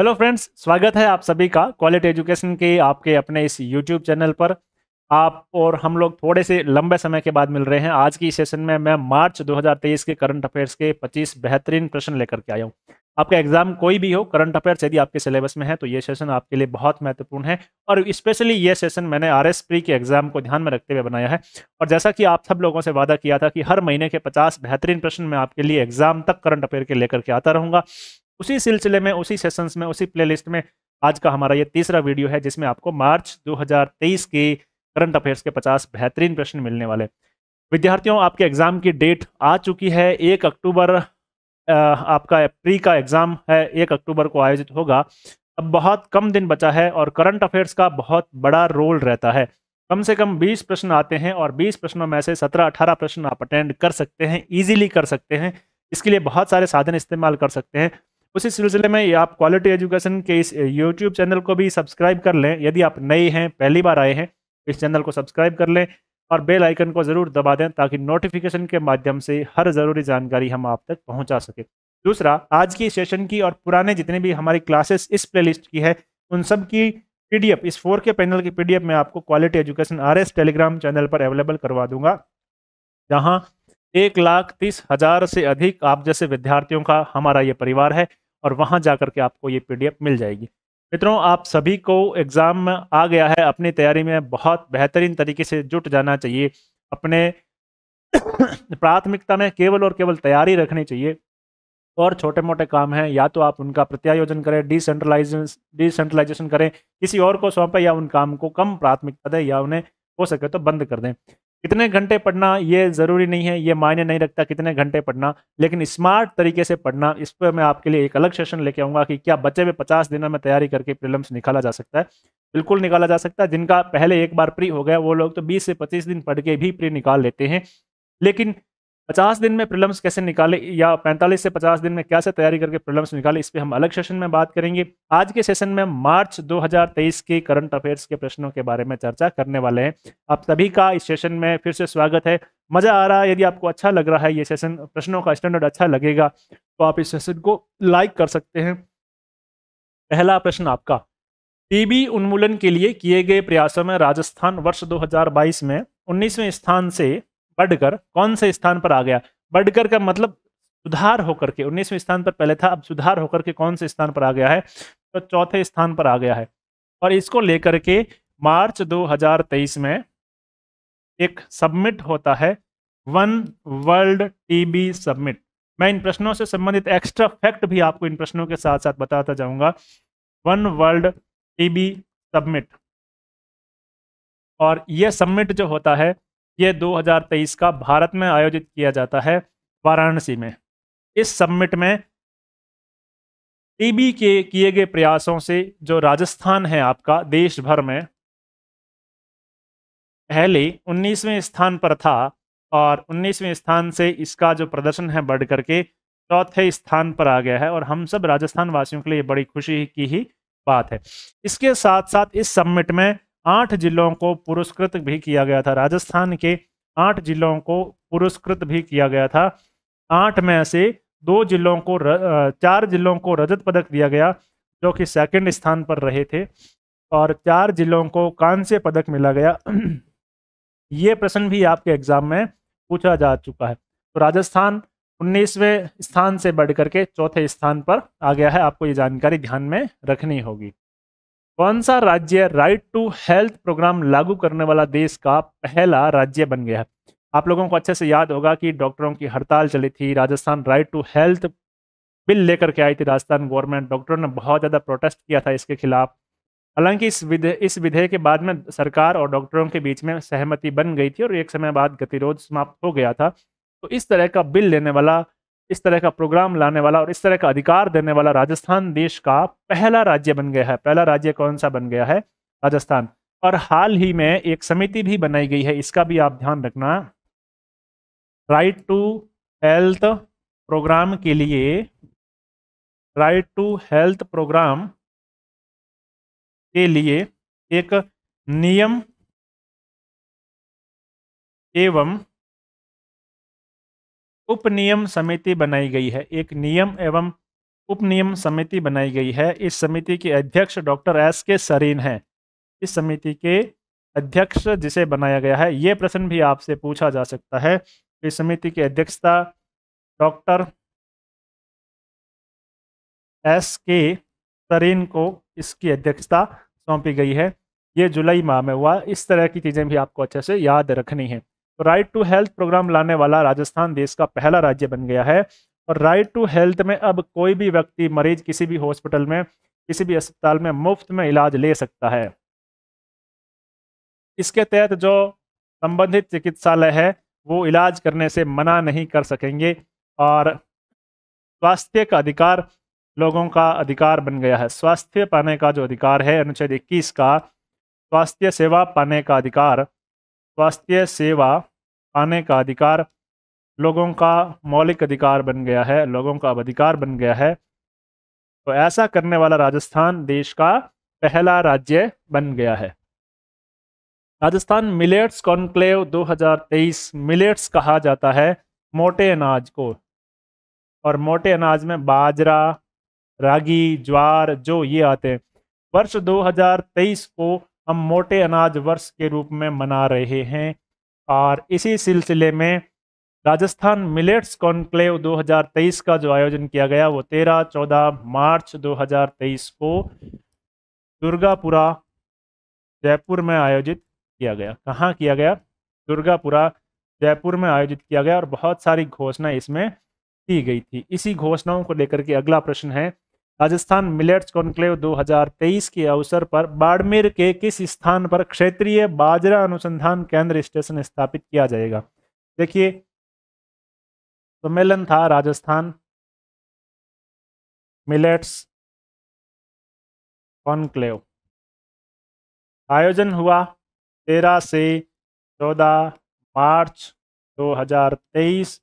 hello friends स्वागत है आप सभी का क्वालिटी एजुकेशन के आपके अपने इस यूट्यूब चैनल पर आप और हम लोग थोड़े से लंबे समय के बाद मिल रहे हैं आज की सेशन में मैं मार्च 2023 के करंट अफेयर्स के 25 बेहतरीन प्रश्न लेकर के आया हूँ आपका एग्जाम कोई भी हो करंट अफेयर्स यदि आपके सिलेबस में है तो ये सेशन आपके लिए बहुत महत्वपूर्ण है और स्पेशली ये सेशन मैंने आर एस प्री के एग्जाम को ध्यान में रखते हुए बनाया है और जैसा कि आप सब लोगों से वादा किया था कि हर महीने के पचास बेहतरीन प्रश्न मैं आपके लिए एग्जाम तक करंट अफेयर के लेकर के आता रहूंगा उसी सिलसिले में उसी सेशंस में उसी प्लेलिस्ट में आज का हमारा ये तीसरा वीडियो है जिसमें आपको मार्च 2023 के करंट अफेयर्स के 50 बेहतरीन प्रश्न मिलने वाले विद्यार्थियों आपके एग्ज़ाम की डेट आ चुकी है एक अक्टूबर आपका प्री का एग्ज़ाम है एक अक्टूबर को आयोजित होगा अब बहुत कम दिन बचा है और करंट अफेयर्स का बहुत बड़ा रोल रहता है कम से कम 20 प्रश्न आते हैं और 20 प्रश्नों में से 17-18 प्रश्न आप अटेंड कर सकते हैं इजीली कर सकते हैं इसके लिए बहुत सारे साधन इस्तेमाल कर सकते हैं उसी सिलसिले में आप क्वालिटी एजुकेशन के इस यूट्यूब चैनल को भी सब्सक्राइब कर लें यदि आप नए हैं पहली बार आए हैं इस चैनल को सब्सक्राइब कर लें और बेल आइकन को ज़रूर दबा दें ताकि नोटिफिकेशन के माध्यम से हर ज़रूरी जानकारी हम आप तक पहुंचा सकें दूसरा आज की सेशन की और पुराने जितने भी हमारी क्लासेस इस प्लेलिस्ट की है उन सब की पीडीएफ इस फोर के पैनल की पीडीएफ मैं आपको quality education RS Telegram channel पर अवेलेबल करवा दूंगा जहां एक लाख तीस हजार से अधिक आप जैसे विद्यार्थियों का हमारा ये परिवार है और वहाँ जा करके आपको ये पी मिल जाएगी मित्रों आप सभी को एग्ज़ाम में आ गया है अपनी तैयारी में बहुत बेहतरीन तरीके से जुट जाना चाहिए अपने प्राथमिकता में केवल और केवल तैयारी रखनी चाहिए और छोटे मोटे काम हैं या तो आप उनका प्रत्यायोजन करें डिसेंट्रलाइज डिसेंट्रलाइजेशन करें किसी और को सौंपें या उन काम को कम प्राथमिकता दें या उन्हें हो सके तो बंद कर दें कितने घंटे पढ़ना ये ज़रूरी नहीं है ये मायने नहीं रखता कितने घंटे पढ़ना लेकिन स्मार्ट तरीके से पढ़ना इस पर मैं आपके लिए एक अलग सेशन लेके आऊँगा कि क्या बचे हुए पचास दिनों में तैयारी करके प्रिलम्स निकाला जा सकता है बिल्कुल निकाला जा सकता है जिनका पहले एक बार प्री हो गया वो लोग तो बीस से पच्चीस दिन पढ़ के भी प्री निकाल लेते हैं लेकिन 50 दिन में प्रिलम्स कैसे निकाले या 45 से 50 दिन में क्या से तैयारी करके प्रिलम्स निकाले इस पर हम अलग सेशन में बात करेंगे आज के सेशन में मार्च 2023 के करंट अफेयर्स के प्रश्नों के बारे में चर्चा करने वाले हैं आप सभी का इस सेशन में फिर से स्वागत है मज़ा आ रहा है यदि आपको अच्छा लग रहा है ये सेशन प्रश्नों का स्टैंडर्ड अच्छा लगेगा तो आप इस सेशन को लाइक कर सकते हैं पहला प्रश्न आपका टीबी उन्मूलन के लिए किए गए प्रयासों में राजस्थान वर्ष 2022 में 19वें स्थान से बढ़कर कौन से स्थान पर आ गया बढ़कर का मतलब सुधार होकर के उन्नीसवें स्थान पर पहले था अब सुधार होकर के कौन से स्थान पर आ गया है तो चौथे स्थान पर आ गया है और इसको लेकर के मार्च 2023 में एक सबमिट होता है वन वर्ल्ड टीबी सबमिट मैं इन प्रश्नों से संबंधित एक्स्ट्रा फैक्ट भी आपको इन प्रश्नों के साथ साथ बताता जाऊंगा वन वर्ल्ड टीबी सबमिट और यह सबमिट जो होता है ये 2023 का भारत में आयोजित किया जाता है वाराणसी में इस सबमिट में टीबी के किए गए प्रयासों से जो राजस्थान है आपका देश भर में पहले 19वें स्थान पर था और 19वें स्थान से इसका जो प्रदर्शन है बढ़ करके चौथे स्थान पर आ गया है और हम सब राजस्थान वासियों के लिए बड़ी खुशी की ही बात है इसके साथ साथ इस सबमिट में आठ जिलों को पुरस्कृत भी किया गया था राजस्थान के आठ जिलों को पुरस्कृत भी किया गया था आठ में से दो जिलों को र, चार जिलों को रजत पदक दिया गया जो कि सेकंड स्थान पर रहे थे और चार जिलों को कांस्य पदक मिला गया ये प्रश्न भी आपके एग्जाम में पूछा जा चुका है तो राजस्थान उन्नीसवें स्थान से बढ़ करके चौथे स्थान पर आ गया है आपको ये जानकारी ध्यान में रखनी होगी कौन सा राज्य राइट टू हेल्थ प्रोग्राम लागू करने वाला देश का पहला राज्य बन गया है आप लोगों को अच्छे से याद होगा कि डॉक्टरों की हड़ताल चली थी Rajasthan right to health bill लेकर के आई थी राजस्थान गवर्नमेंट डॉक्टरों ने बहुत ज़्यादा प्रोटेस्ट किया था इसके खिलाफ हालांकि इस विधे इस विधेयक के बाद में सरकार और डॉक्टरों के बीच में सहमति बन गई थी और एक समय बाद गतिरोध समाप्त हो गया था तो इस तरह का बिल लेने वाला इस तरह का प्रोग्राम लाने वाला और इस तरह का अधिकार देने वाला राजस्थान देश का पहला राज्य बन गया है पहला राज्य कौन सा बन गया है राजस्थान और हाल ही में एक समिति भी बनाई गई है इसका भी आप ध्यान रखना राइट टू हेल्थ प्रोग्राम के लिए राइट टू हेल्थ प्रोग्राम के लिए एक नियम एवं उपनियम समिति बनाई गई है एक नियम एवं उपनियम समिति बनाई गई है इस समिति के अध्यक्ष डॉक्टर एस के सरीन हैं इस समिति के अध्यक्ष जिसे बनाया गया है ये प्रश्न भी आपसे पूछा जा सकता है इस समिति की अध्यक्षता डॉक्टर एस के सरीन को इसकी अध्यक्षता सौंपी गई है ये जुलाई माह में हुआ इस तरह की चीज़ें भी आपको अच्छे से याद रखनी है राइट टू हेल्थ प्रोग्राम लाने वाला राजस्थान देश का पहला राज्य बन गया है और राइट टू हेल्थ में अब कोई भी व्यक्ति मरीज किसी भी हॉस्पिटल में किसी भी अस्पताल में मुफ्त में इलाज ले सकता है इसके तहत जो संबंधित चिकित्सालय है वो इलाज करने से मना नहीं कर सकेंगे और स्वास्थ्य का अधिकार लोगों का अधिकार बन गया है स्वास्थ्य पाने का जो अधिकार है अनुच्छेद इक्कीस का स्वास्थ्य सेवा पाने का अधिकार स्वास्थ्य सेवा पाने का अधिकार लोगों का मौलिक अधिकार बन गया है लोगों का अधिकार बन गया है तो ऐसा करने वाला राजस्थान देश का पहला राज्य बन गया है राजस्थान मिलेट्स कॉन्क्लेव 2023 मिलेट्स कहा जाता है मोटे अनाज को और मोटे अनाज में बाजरा रागी ज्वार जो ये आते हैं वर्ष 2023 को हम मोटे अनाज वर्ष के रूप में मना रहे हैं और इसी सिलसिले में राजस्थान मिलेट्स कॉन्क्लेव 2023 का जो आयोजन किया गया वो 13-14 मार्च 2023 को दुर्गापुरा जयपुर में आयोजित किया गया कहाँ किया गया दुर्गापुरा जयपुर में आयोजित किया गया और बहुत सारी घोषणा इसमें की गई थी इसी घोषणाओं को लेकर के अगला प्रश्न है राजस्थान मिलेट्स कॉन्क्लेव 2023 के अवसर पर बाड़मेर के किस स्थान पर क्षेत्रीय बाजरा अनुसंधान केंद्र स्टेशन स्थापित किया जाएगा देखिए सम्मेलन था राजस्थान मिलेट्स कॉन्क्लेव आयोजन हुआ तेरह से चौदह मार्च 2023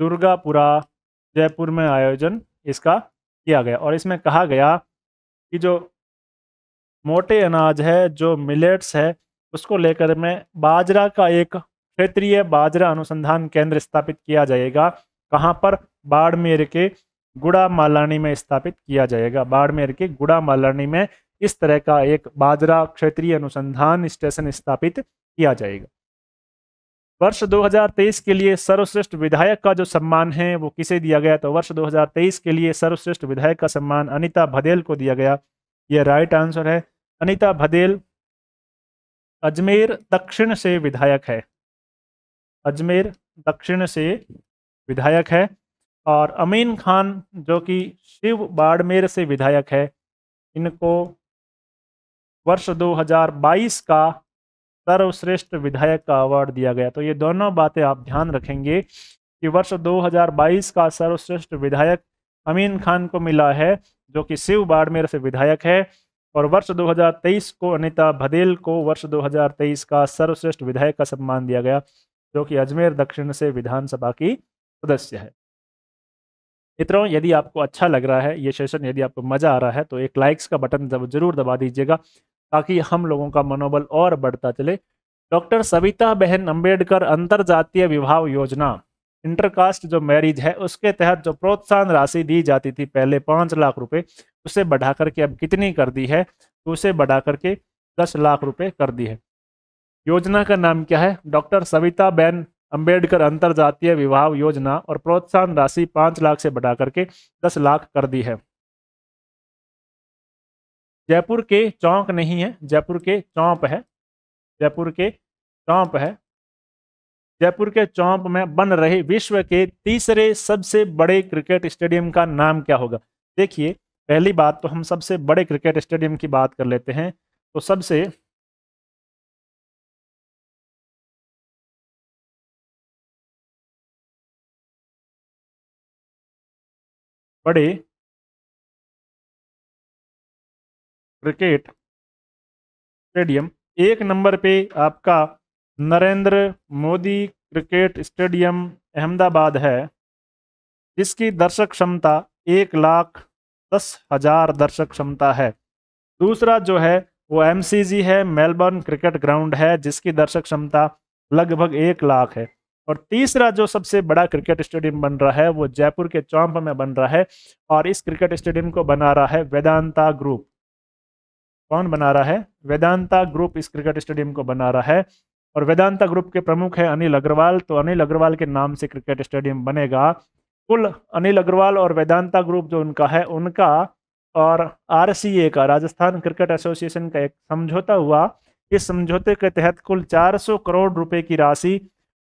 दुर्गापुरा जयपुर में आयोजन इसका किया गया और इसमें कहा गया कि जो मोटे अनाज है जो मिलेट्स है उसको लेकर में बाजरा का एक क्षेत्रीय बाजरा अनुसंधान केंद्र स्थापित किया जाएगा कहाँ पर बाड़मेर के गुड़ा मालानी में स्थापित किया जाएगा बाड़मेर के गुड़ा मालानी में इस तरह का एक बाजरा क्षेत्रीय अनुसंधान स्टेशन स्थापित किया जाएगा वर्ष 2023 के लिए सर्वश्रेष्ठ विधायक का जो सम्मान है वो किसे दिया गया तो वर्ष 2023 के लिए सर्वश्रेष्ठ विधायक का सम्मान अनिता भदेल को दिया गया ये राइट आंसर है अनिता भदेल अजमेर दक्षिण से विधायक है अजमेर दक्षिण से विधायक है और अमीन खान जो कि शिव बाड़मेर से विधायक है इनको वर्ष 2022 का सर्वश्रेष्ठ विधायक का अवार्ड दिया गया तो ये दोनों बातें आप ध्यान रखेंगे कि वर्ष 2022 का सर्वश्रेष्ठ विधायक अमीन खान को मिला है जो कि शिव बाड़मेर से विधायक है और वर्ष 2023 को अनिता भदेल को वर्ष 2023 का सर्वश्रेष्ठ विधायक का सम्मान दिया गया जो कि अजमेर दक्षिण से विधानसभा की सदस्य है मित्रों यदि आपको अच्छा लग रहा है ये सेशन यदि आपको मज़ा आ रहा है तो एक लाइक्स का बटन जब जरूर दबा दीजिएगा ताकि हम लोगों का मनोबल और बढ़ता चले डॉक्टर सविता बहन अंबेडकर जातीय विवाह योजना इंटरकास्ट जो मैरिज है उसके तहत जो प्रोत्साहन राशि दी जाती थी पहले पाँच लाख रुपए उसे बढ़ा करके अब कितनी कर दी है तो उसे बढ़ा करके दस लाख रुपए कर दी है योजना का नाम क्या है डॉक्टर सविता बहन अंबेडकर जातीय विवाह योजना और प्रोत्साहन राशि पाँच लाख से बढ़ा करके दस लाख कर दी है जयपुर के चौक नहीं है जयपुर के चौंप है जयपुर के चौंप है जयपुर के चौंप में बन रहे विश्व के तीसरे सबसे बड़े क्रिकेट स्टेडियम का नाम क्या होगा देखिए पहली बात तो हम सबसे बड़े क्रिकेट स्टेडियम की बात कर लेते हैं तो सबसे बड़े क्रिकेट स्टेडियम एक नंबर पे आपका नरेंद्र मोदी क्रिकेट स्टेडियम अहमदाबाद है जिसकी दर्शक क्षमता एक लाख दस हज़ार दर्शक क्षमता है दूसरा जो है वो एम है मेलबर्न क्रिकेट ग्राउंड है जिसकी दर्शक क्षमता लगभग एक लाख है और तीसरा जो सबसे बड़ा क्रिकेट स्टेडियम बन रहा है वो जयपुर के चौंप में बन रहा है और इस क्रिकेट स्टेडियम को बना रहा है वेदांता ग्रुप कौन बना रहा है वेदांता ग्रुप इस क्रिकेट स्टेडियम को बना रहा है और वेदांता ग्रुप के प्रमुख है अनिल अग्रवाल तो अनिल अग्रवाल के नाम से क्रिकेट स्टेडियम बनेगा कुल अनिल अग्रवाल और वेदांता ग्रुप जो उनका है उनका और आर का राजस्थान क्रिकेट एसोसिएशन का एक समझौता हुआ इस समझौते के तहत कुल 400 करोड़ रुपए की राशि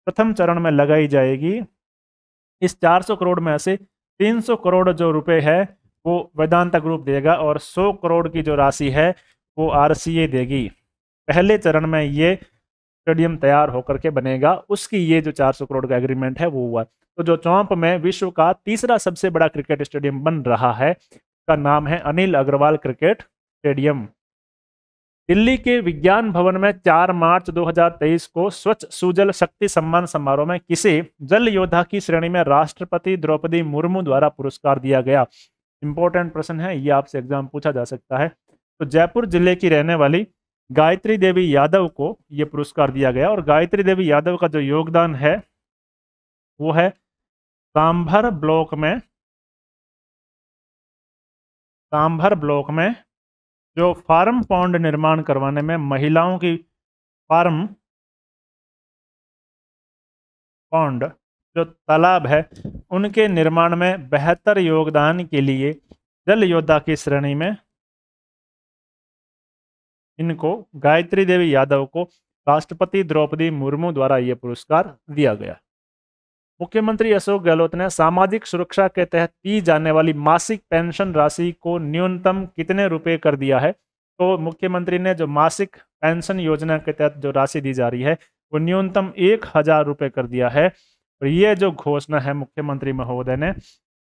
प्रथम चरण में लगाई जाएगी इस 400 करोड़ में से 300 करोड़ जो रुपए है वो वेदांता ग्रुप देगा और 100 करोड़ की जो राशि है वो आरसीए देगी पहले चरण में ये स्टेडियम तैयार होकर के बनेगा उसकी ये जो 400 करोड़ का एग्रीमेंट है वो हुआ तो जो चौंप में विश्व का तीसरा सबसे बड़ा क्रिकेट स्टेडियम बन रहा है उसका नाम है अनिल अग्रवाल क्रिकेट स्टेडियम दिल्ली के विज्ञान भवन में 4 मार्च 2023 को स्वच्छ सुजल शक्ति सम्मान समारोह में किसी जल योद्धा की श्रेणी में राष्ट्रपति द्रौपदी मुर्मू द्वारा पुरस्कार दिया गया इंपॉर्टेंट प्रश्न है ये आपसे एग्जाम पूछा जा सकता है तो जयपुर जिले की रहने वाली गायत्री देवी यादव को ये पुरस्कार दिया गया और गायत्री देवी यादव का जो योगदान है वो है सांभर ब्लॉक में सांभर ब्लॉक में जो फार्म पौंड निर्माण करवाने में महिलाओं की फार्म पौंड जो तालाब है उनके निर्माण में बेहतर योगदान के लिए जल योद्धा की श्रेणी में इनको गायत्री देवी यादव को राष्ट्रपति द्रौपदी मुर्मू द्वारा ये पुरस्कार दिया गया मुख्यमंत्री अशोक गहलोत ने सामाजिक सुरक्षा के तहत दी जाने वाली मासिक पेंशन राशि को न्यूनतम कितने रुपए कर दिया है तो मुख्यमंत्री ने जो मासिक पेंशन योजना के तहत जो राशि दी जा रही है वो न्यूनतम एक हजार रुपये कर दिया है और ये जो घोषणा है मुख्यमंत्री महोदय ने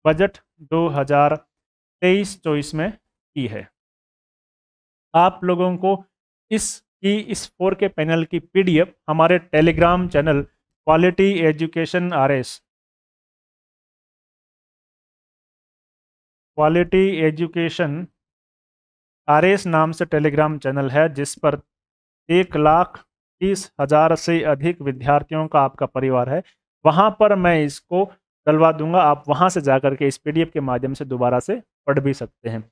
बजट दो हजार तेईस चौबीस में की है आप लोगों को इस की इस फोर के पैनल की पीडीएफ हमारे Telegram channel quality education RS quality education RS नाम से टेलीग्राम चैनल है जिस पर एक लाख तीस हजार से अधिक विद्यार्थियों का आपका परिवार है वहाँ पर मैं इसको डलवा दूंगा आप वहाँ से जा के इस पीडीएफ के माध्यम से दोबारा से पढ़ भी सकते हैं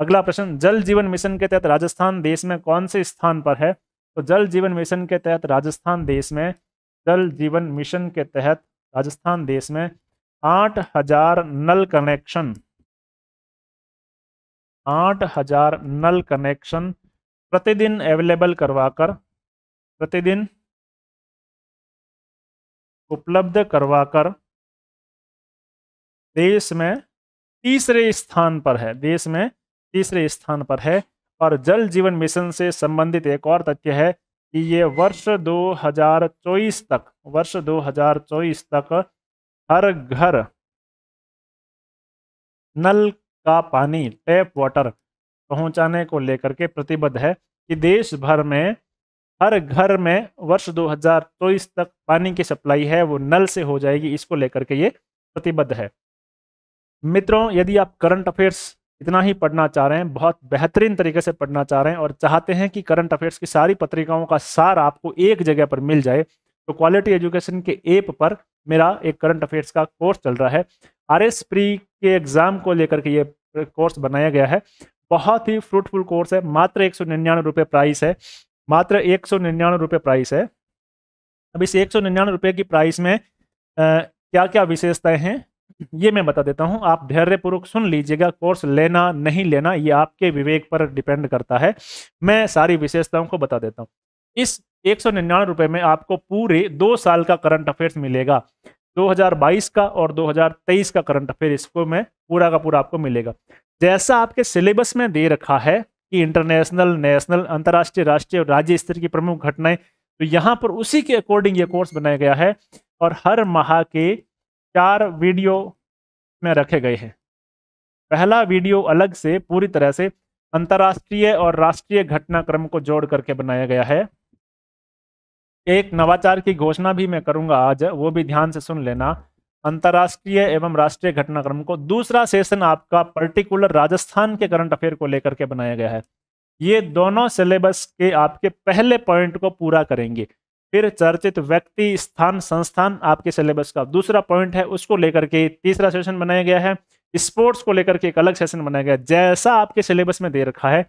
अगला प्रश्न जल जीवन मिशन के तहत राजस्थान देश में कौन से स्थान पर है तो जल जीवन मिशन के तहत राजस्थान देश में जल जीवन मिशन के तहत राजस्थान देश में आठ हजार नल कनेक्शन आठ हजार नल कनेक्शन प्रतिदिन अवेलेबल करवाकर प्रतिदिन उपलब्ध करवाकर देश में तीसरे स्थान पर है देश में तीसरे स्थान पर है और जल जीवन मिशन से संबंधित एक और तथ्य है कि ये वर्ष 2024 तक वर्ष 2024 तक हर घर नल का पानी टैप वाटर पहुंचाने को लेकर के प्रतिबद्ध है कि देश भर में हर घर में वर्ष 2024 तक पानी की सप्लाई है वो नल से हो जाएगी इसको लेकर के ये प्रतिबद्ध है मित्रों यदि आप करंट अफेयर्स इतना ही पढ़ना चाह रहे हैं बहुत बेहतरीन तरीके से पढ़ना चाह रहे हैं और चाहते हैं कि करंट अफेयर्स की सारी पत्रिकाओं का सार आपको एक जगह पर मिल जाए तो क्वालिटी एजुकेशन के ऐप पर मेरा एक करंट अफेयर्स का कोर्स चल रहा है आर एस प्री के एग्ज़ाम को लेकर के ये कोर्स बनाया गया है बहुत ही फ्रूटफुल कोर्स है मात्र एक सौ निन्यानवे रुपये प्राइस है मात्र एक सौ निन्यानवे रुपये प्राइस है अब इस एक सौ निन्यानवे रुपये की प्राइस में आ, क्या क्या विशेषताएं हैं ये मैं बता देता हूँ आप धैर्यपूर्वक सुन लीजिएगा कोर्स लेना नहीं लेना ये आपके विवेक पर डिपेंड करता है मैं सारी विशेषताओं को बता देता हूँ इस एक सौ में आपको पूरे दो साल का करंट अफेयर्स मिलेगा 2022 का और 2023 का करंट अफेयर इसको मैं पूरा का पूरा आपको मिलेगा जैसा आपके सिलेबस में दे रखा है कि इंटरनेशनल नेशनल अंतर्राष्ट्रीय राष्ट्रीय और राज्य स्तर की प्रमुख घटनाएं तो यहाँ पर उसी के अकॉर्डिंग ये कोर्स बनाया गया है और हर माह के चार वीडियो में रखे गए हैं पहला वीडियो अलग से पूरी तरह से अंतर्राष्ट्रीय और राष्ट्रीय घटनाक्रम को जोड़ करके बनाया गया है एक नवाचार की घोषणा भी मैं करूंगा आज वो भी ध्यान से सुन लेना अंतर्राष्ट्रीय एवं राष्ट्रीय घटनाक्रम को दूसरा सेशन आपका पर्टिकुलर राजस्थान के करंट अफेयर को लेकर के बनाया गया है ये दोनों सिलेबस के आपके पहले पॉइंट को पूरा करेंगे फिर चर्चित व्यक्ति स्थान संस्थान आपके सिलेबस का दूसरा पॉइंट है उसको लेकर के तीसरा सेशन बनाया गया है स्पोर्ट्स को लेकर के एक अलग सेशन बनाया गया जैसा आपके सिलेबस में दे रखा है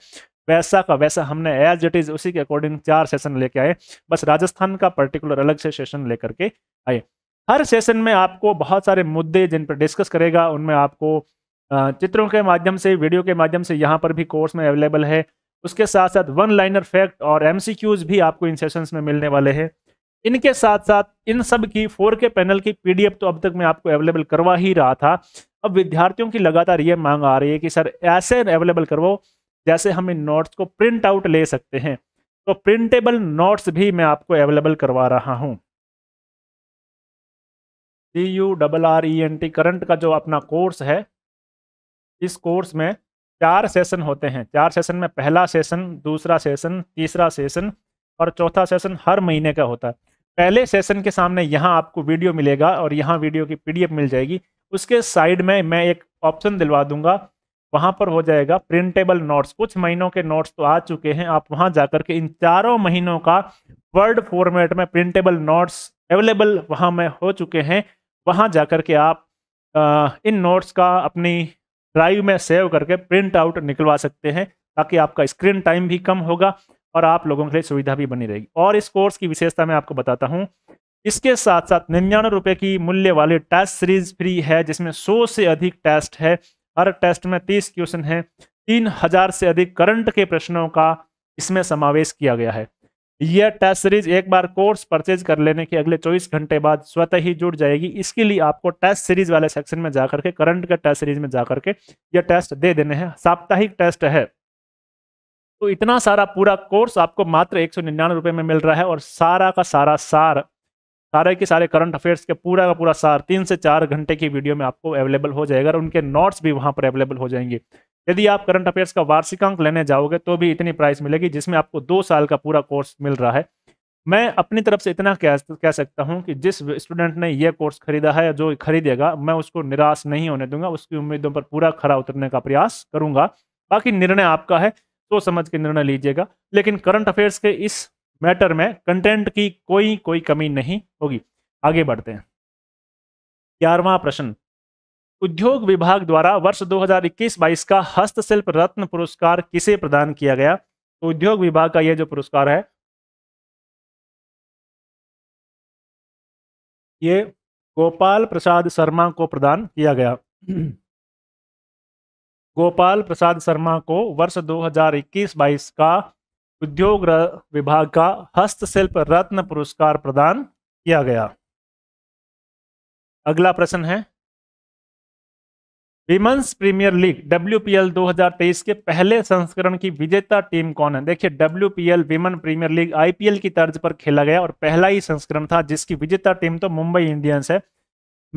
वैसा का वैसा हमने एज इट इज उसी के अकॉर्डिंग चार सेशन लेके आए बस राजस्थान का पर्टिकुलर अलग से सेशन लेकर के आए हर सेशन में आपको बहुत सारे मुद्दे जिन पर डिस्कस करेगा उनमें आपको चित्रों के माध्यम से वीडियो के माध्यम से यहाँ पर भी कोर्स में अवेलेबल है उसके साथ साथ वन लाइनर फैक्ट और एम भी आपको इन सेशंस में मिलने वाले हैं इनके साथ साथ इन सब की फोर के पैनल की पीडीएफ तो अब तक मैं आपको अवेलेबल करवा ही रहा था अब विद्यार्थियों की लगातार ये मांग आ रही है कि सर ऐसे अवेलेबल करवाओ जैसे हम इन नोट्स को प्रिंट आउट ले सकते हैं तो प्रिंटेबल नोट्स भी मैं आपको अवेलेबल करवा रहा हूँ D U double R E N T current का जो अपना कोर्स है इस कोर्स में चार सेशन होते हैं चार सेशन में पहला सेशन दूसरा सेशन तीसरा सेशन और चौथा सेशन हर महीने का होता है पहले सेशन के सामने यहाँ आपको वीडियो मिलेगा और यहाँ वीडियो की पी मिल जाएगी उसके साइड में मैं एक ऑप्शन दिलवा दूंगा वहाँ पर हो जाएगा प्रिंटेबल नोट्स कुछ महीनों के नोट्स तो आ चुके हैं आप वहाँ जा के इन चारों महीनों का वर्ड फॉर्मेट में प्रिंटेबल नोट्स अवेलेबल वहाँ में हो चुके हैं वहाँ जा के आप इन नोट्स का अपनी ड्राइव में सेव करके प्रिंट आउट निकलवा सकते हैं ताकि आपका स्क्रीन टाइम भी कम होगा और आप लोगों के लिए सुविधा भी बनी रहेगी और इस कोर्स की विशेषता मैं आपको बताता हूँ इसके साथ साथ निन्यानवे रुपये की मूल्य वाली टेस्ट सीरीज फ्री है जिसमें सौ से अधिक टेस्ट है हर टेस्ट में तीस क्वेश्चन है तीन हजार से अधिक करंट के प्रश्नों का इसमें समावेश किया गया है यह टेस्ट सीरीज एक बार कोर्स परचेज कर लेने के अगले 24 घंटे बाद स्वतः ही जुड़ जाएगी इसके लिए आपको टेस्ट सीरीज वाले सेक्शन में जाकर के करंट के टेस्ट सीरीज में जाकर के यह टेस्ट दे देने हैं साप्ताहिक टेस्ट है तो इतना सारा पूरा कोर्स आपको मात्र एक सौ में मिल रहा है और सारा का सारा सार सारे के सारे करंट अफेयर्स के पूरा का पूरा सार तीन से चार घंटे की वीडियो में आपको अवेलेबल हो जाएगा और उनके नोट्स भी वहाँ पर अवेलेबल हो जाएंगे यदि आप करंट अफेयर्स का वार्षिकांक लेने जाओगे तो भी इतनी प्राइस मिलेगी जिसमें आपको दो साल का पूरा कोर्स मिल रहा है मैं अपनी तरफ से इतना कह कह सकता हूं कि जिस स्टूडेंट ने यह कोर्स खरीदा है जो खरीदेगा मैं उसको निराश नहीं होने दूंगा उसकी उम्मीदों पर पूरा खरा उतरने का प्रयास करूंगा बाकी निर्णय आपका है तो समझ के निर्णय लीजिएगा लेकिन करंट अफेयर्स के इस मैटर में कंटेंट की कोई कोई कमी नहीं होगी आगे बढ़ते हैं ग्यारहवा प्रश्न उद्योग विभाग द्वारा वर्ष 2021-22 का हस्तशिल्प रत्न पुरस्कार किसे प्रदान किया गया तो उद्योग विभाग का यह जो पुरस्कार है ये गोपाल प्रसाद शर्मा को प्रदान किया गया गोपाल प्रसाद शर्मा को वर्ष 2021-22 का उद्योग विभाग का हस्तशिल्प रत्न पुरस्कार प्रदान किया गया अगला प्रश्न है विमेंस प्रीमियर लीग डब्ल्यूपीएल 2023 के पहले संस्करण की विजेता टीम कौन है देखिए L women premier league IPL की तर्ज पर खेला गया और पहला ही संस्करण था जिसकी विजेता टीम तो मुंबई इंडियंस है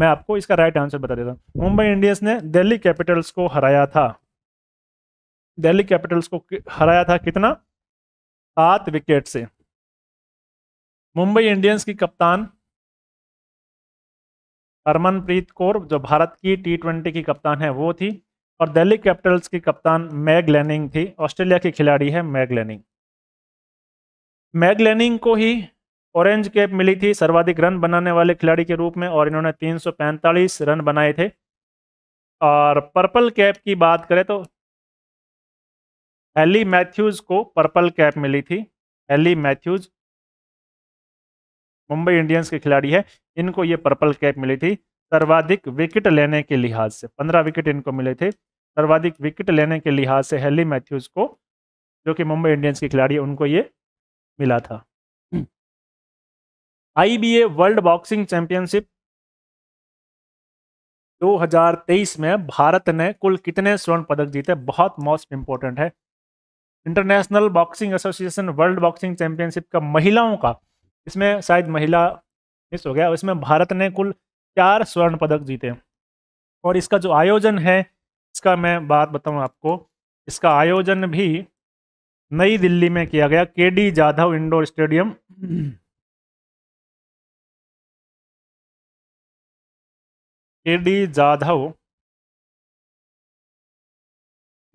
मैं आपको इसका राइट आंसर बता देता हूँ मुंबई इंडियंस ने दिल्ली कैपिटल्स को हराया था दिल्ली कैपिटल्स को हराया था कितना सात विकेट से मुंबई इंडियंस की कप्तान हरमनप्रीत कौर जो भारत की टी ट्वेंटी की कप्तान है वो थी और दिल्ली कैपिटल्स की कप्तान मैग लेनिंग थी ऑस्ट्रेलिया की खिलाड़ी है मैग लेनिंग मैग लेनिंग को ही ऑरेंज कैप मिली थी सर्वाधिक रन बनाने वाले खिलाड़ी के रूप में और इन्होंने 345 रन बनाए थे और पर्पल कैप की बात करें तो एली मैथ्यूज e को पर्पल कैप मिली थी Hayley Matthews e Mumbai Indians के खिलाड़ी है इनको ये पर्पल कैप मिली थी सर्वाधिक विकेट लेने के लिहाज से पंद्रह विकेट इनको मिले थे सर्वाधिक विकेट लेने के लिहाज से हेली मैथ्यूज e को जो कि मुंबई इंडियंस के खिलाड़ी है उनको ये मिला था आईबीए वर्ल्ड बॉक्सिंग चैंपियनशिप 2023 में भारत ने कुल कितने स्वर्ण पदक जीते बहुत मोस्ट इंपॉर्टेंट है international boxing association world boxing championship का महिलाओं का इसमें शायद महिला मिस हो गया इसमें भारत ने कुल चार स्वर्ण पदक जीते और इसका जो आयोजन है इसका मैं बात बताऊं आपको इसका आयोजन भी नई दिल्ली में किया गया K D Jadhav indoor stadium K D Jadhav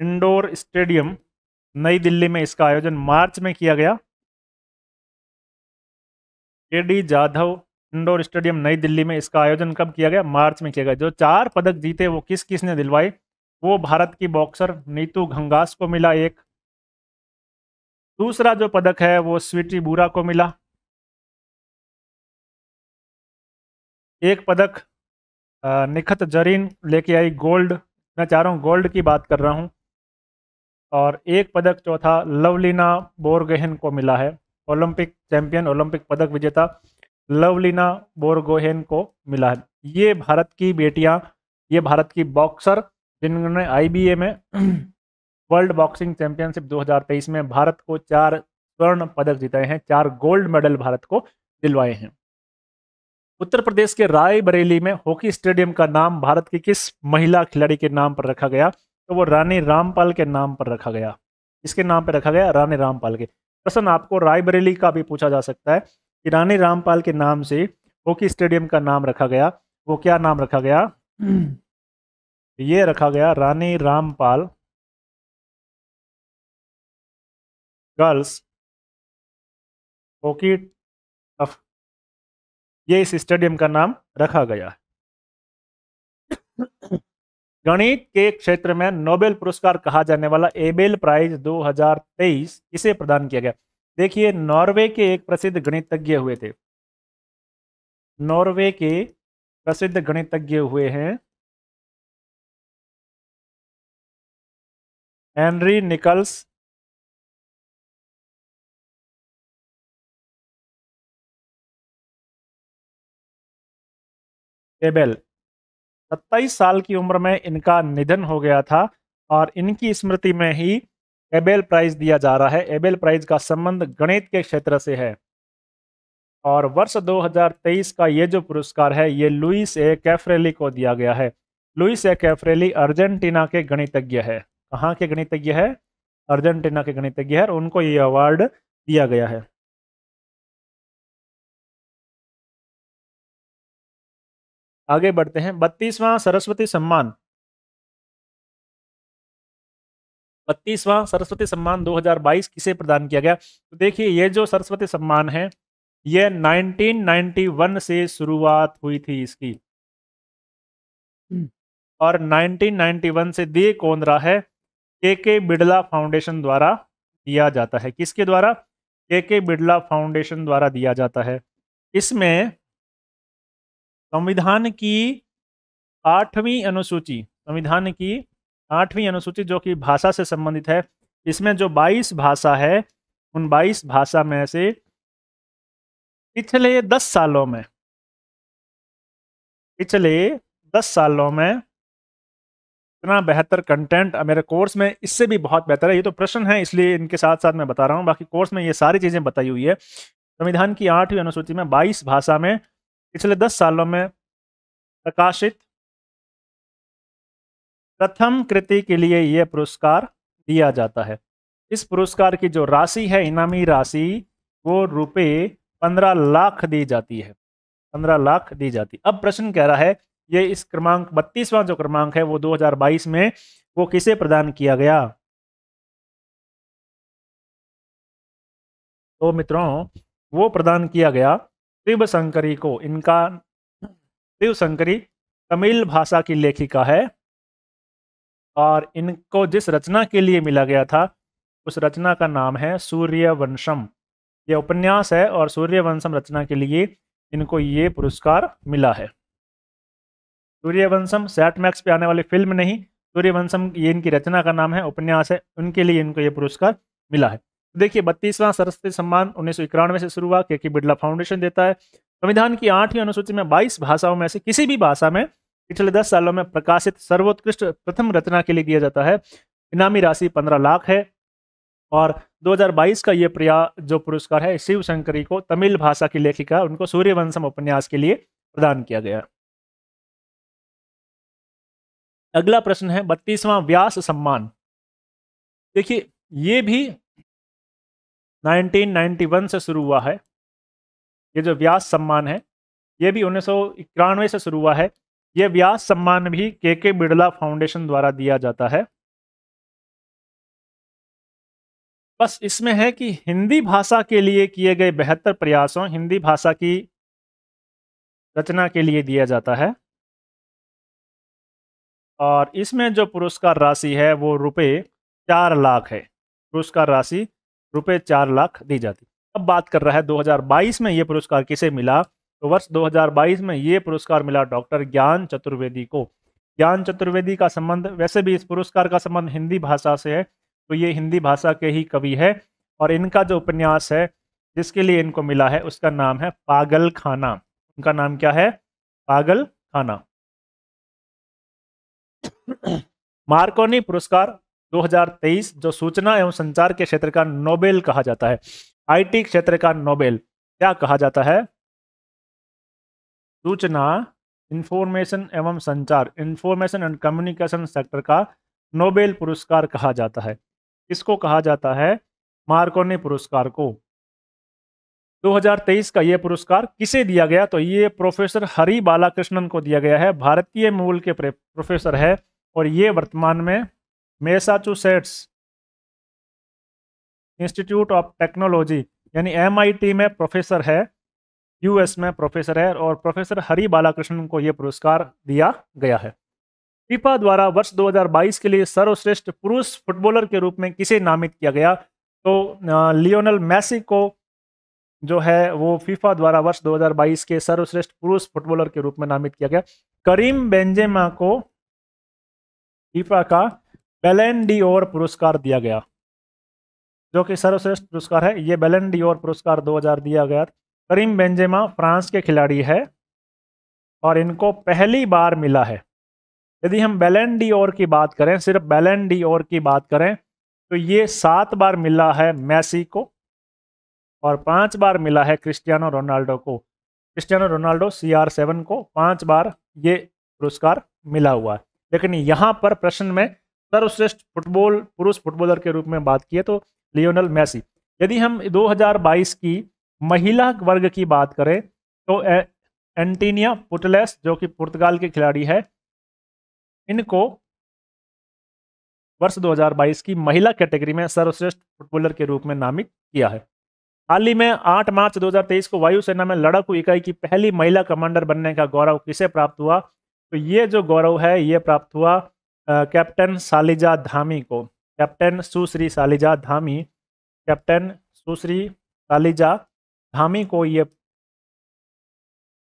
indoor stadium New Delhi में इसका आयोजन मार्च में किया गया K D Jadhav indoor stadium New Delhi में इसका आयोजन कब किया गया मार्च में किया गया जो चार पदक जीते वो किस किस ने दिलवाए वो भारत की बॉक्सर नीतू घंगास को मिला एक दूसरा जो पदक है वो स्वीटी बूरा को मिला एक पदक निखत जरीन लेके आई गोल्ड मैं चाह रहा हूँ गोल्ड की बात कर रहा हूँ और एक पदक चौथा लवलीना बोरगोहेन को मिला है ओलंपिक चैंपियन ओलंपिक पदक विजेता लवलीना बोरगोहेन को मिला है ये भारत की बेटियां ये भारत की बॉक्सर जिन्होंने आईबीए में वर्ल्ड बॉक्सिंग चैंपियनशिप 2023 में भारत को चार स्वर्ण पदक जिताए हैं चार गोल्ड मेडल भारत को दिलवाए हैं उत्तर प्रदेश के रायबरेली में हॉकी स्टेडियम का नाम भारत की किस महिला खिलाड़ी के नाम पर रखा गया तो वो रानी रामपाल के नाम पर रखा गया इसके नाम पर रखा गया रानी रामपाल के प्रश्न आपको रायबरेली का भी पूछा जा सकता है कि रानी रामपाल के नाम से हॉकी स्टेडियम का नाम रखा गया वो क्या नाम रखा गया ये रखा गया Rani Rampal girls hockey turf ये इस स्टेडियम का नाम रखा गया गणित के क्षेत्र में नोबेल पुरस्कार कहा जाने वाला एबेल प्राइज 2023 इसे प्रदान किया गया देखिए नॉर्वे के एक प्रसिद्ध गणितज्ञ हुए थे नॉर्वे के प्रसिद्ध गणितज्ञ हुए हैं हेनरी निकल्स एबेल सत्ताईस साल की उम्र में इनका निधन हो गया था और इनकी स्मृति में ही एबेल प्राइज दिया जा रहा है एबेल प्राइज का संबंध गणित के क्षेत्र से है और वर्ष 2023 का ये जो पुरस्कार है ये लुइस ए कैफरेली को दिया गया है लुइस ए कैफरेली अर्जेंटीना के गणितज्ञ है कहाँ के गणितज्ञ है अर्जेंटीना के गणितज्ञ है और उनको ये अवार्ड दिया गया है आगे बढ़ते हैं बत्तीसवां सरस्वती सम्मान बत्तीसवां सरस्वती सम्मान 2022 किसे प्रदान किया गया तो देखिए ये जो सरस्वती सम्मान है ये 1991 से शुरुआत हुई थी इसकी और 1991 से दे कौन रहा है के के बिड़ला फाउंडेशन द्वारा दिया जाता है किसके द्वारा के के बिड़ला फाउंडेशन द्वारा दिया जाता है इसमें संविधान की आठवीं अनुसूची संविधान की आठवीं अनुसूची जो कि भाषा से संबंधित है इसमें जो 22 भाषा है उन 22 भाषा में से पिछले 10 सालों में पिछले 10 सालों में इतना बेहतर कंटेंट मेरे कोर्स में इससे भी बहुत बेहतर है ये तो प्रश्न है इसलिए इनके साथ साथ मैं बता रहा हूँ बाकी कोर्स में ये सारी चीज़ें बताई हुई है संविधान की आठवीं अनुसूची में 22 भाषा में पिछले दस सालों में प्रकाशित प्रथम कृति के लिए यह पुरस्कार दिया जाता है इस पुरस्कार की जो राशि है इनामी राशि वो रुपये पंद्रह लाख दी जाती है पंद्रह लाख दी जाती अब प्रश्न कह रहा है ये इस क्रमांक बत्तीसवां जो क्रमांक है वो 2022 में वो किसे प्रदान किया गया तो मित्रों वो प्रदान किया गया शिवशंकरी को इनका शिवशंकरी तमिल भाषा की लेखिका है और इनको जिस रचना के लिए मिला गया था उस रचना का नाम है सूर्यवंशम यह उपन्यास है और सूर्यवंशम रचना के लिए इनको ये पुरस्कार मिला है सूर्यवंशम सेट मैक्स पे आने वाली फिल्म नहीं सूर्यवंशम ये इनकी रचना का नाम है उपन्यास है उनके लिए इनको ये पुरस्कार मिला है देखिए बत्तीसवां सरस्वती सम्मान उन्नीस से शुरू हुआ क्योंकि बिड़ला फाउंडेशन देता है संविधान की आठवीं अनुसूची में बाईस भाषाओं में से किसी भी भाषा में पिछले दस सालों में प्रकाशित सर्वोत्कृष्ट प्रथम रचना के लिए दिया जाता है इनामी राशि पंद्रह लाख है और 2022 का ये प्रया जो पुरस्कार है शिव शंकरी को तमिल भाषा की लेखिका उनको सूर्यवंशम उपन्यास के लिए प्रदान किया गया अगला प्रश्न है बत्तीसवां व्यास सम्मान देखिए ये भी 1991 से शुरू हुआ है ये जो व्यास सम्मान है ये भी उन्नीस से शुरू हुआ है ये व्यास सम्मान भी के के बिड़ला फाउंडेशन द्वारा दिया जाता है बस इसमें है कि हिंदी भाषा के लिए किए गए बेहतर प्रयासों हिंदी भाषा की रचना के लिए दिया जाता है और इसमें जो पुरस्कार राशि है वो रुपये चार लाख है पुरस्कार राशि रुपये चार लाख दी जाती अब बात कर रहा है 2022 में ये पुरस्कार किसे मिला तो वर्ष 2022 में ये पुरस्कार मिला डॉक्टर ज्ञान चतुर्वेदी को ज्ञान चतुर्वेदी का संबंध वैसे भी इस पुरस्कार का संबंध हिंदी भाषा से है तो ये हिंदी भाषा के ही कवि है और इनका जो उपन्यास है जिसके लिए इनको मिला है उसका नाम है पागल खाना उनका नाम क्या है पागल खाना मार्कोनी पुरस्कार 2023 जो सूचना एवं संचार के क्षेत्र का नोबेल कहा जाता है आईटी क्षेत्र का नोबेल क्या कहा जाता है सूचना इंफॉर्मेशन एवं संचार इंफॉर्मेशन एंड कम्युनिकेशन सेक्टर का नोबेल पुरस्कार कहा जाता है इसको कहा जाता है मार्कोनी पुरस्कार को 2023 का यह पुरस्कार किसे दिया गया तो ये प्रोफेसर हरि बालाकृष्णन को दिया गया है भारतीय मूल के प्रोफेसर है और ये वर्तमान में मैसाचुसेट्स इंस्टीट्यूट ऑफ टेक्नोलॉजी यानी एमआईटी में प्रोफेसर है यूएस में प्रोफेसर है और प्रोफेसर हरि बालाकृष्णन को यह पुरस्कार दिया गया है फीफा द्वारा वर्ष 2022 के लिए सर्वश्रेष्ठ पुरुष फुटबॉलर के रूप में किसे नामित किया गया तो लियोनल मैसी को जो है वो फीफा द्वारा वर्ष 2022 के सर्वश्रेष्ठ पुरुष फुटबॉलर के रूप में नामित किया गया करीम बेंजेमा को फीफा का बेलन डी और पुरस्कार दिया गया जो कि सर्वश्रेष्ठ पुरस्कार है ये बेलन डी और पुरस्कार 2000 दिया गया करीम बेंजेमा फ्रांस के खिलाड़ी है और इनको पहली बार मिला है यदि हम बेलन डी और की बात करें सिर्फ बेलन डी और की बात करें तो ये सात बार मिला है मैसी को और पांच बार मिला है क्रिस्टियानो रोनाल्डो को Cristiano Ronaldo C R seven को पांच बार ये पुरस्कार मिला हुआ है लेकिन यहाँ पर प्रश्न में सर्वश्रेष्ठ फुटबॉल पुरुष फुटबॉलर के रूप में बात की तो लियोनल मैसी यदि हम 2022 की महिला वर्ग की बात करें तो एंटीनिया पुटलेस जो कि पुर्तगाल के खिलाड़ी है इनको वर्ष 2022 की महिला कैटेगरी में सर्वश्रेष्ठ फुटबॉलर के रूप में नामित किया है हाल ही में 8 मार्च 2023 को वायुसेना में लड़ाकू इकाई की पहली महिला कमांडर बनने का गौरव किसे प्राप्त हुआ तो ये जो गौरव है ये प्राप्त हुआ कैप्टन सालिजा धामी को कैप्टन सुश्री सालिजा धामी कैप्टन सुश्री सालिजा धामी को ये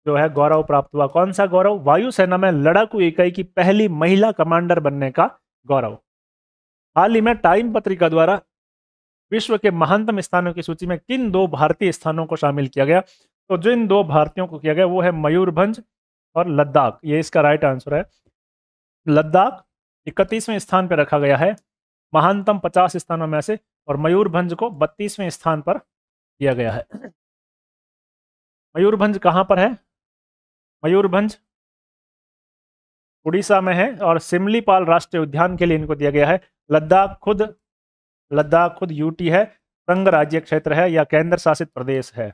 जो है गौरव प्राप्त हुआ कौन सा गौरव वायुसेना में लड़ाकू इकाई की पहली महिला कमांडर बनने का गौरव हाल ही में टाइम पत्रिका द्वारा विश्व के महानतम स्थानों की सूची में किन दो भारतीय स्थानों को शामिल किया गया तो जिन दो भारतीयों को किया गया वो है मयूरभंज और लद्दाख ये इसका राइट आंसर है लद्दाख इकतीसवें स्थान पर रखा गया है महानतम पचास स्थानों में से और मयूरभंज को बत्तीसवें स्थान पर दिया गया है मयूरभंज कहाँ पर है मयूरभंज उड़ीसा में है और सिमलीपाल राष्ट्रीय उद्यान के लिए इनको दिया गया है लद्दाख खुद लद्दाख खुद यूटी है संघ राज्य क्षेत्र है या केंद्र शासित प्रदेश है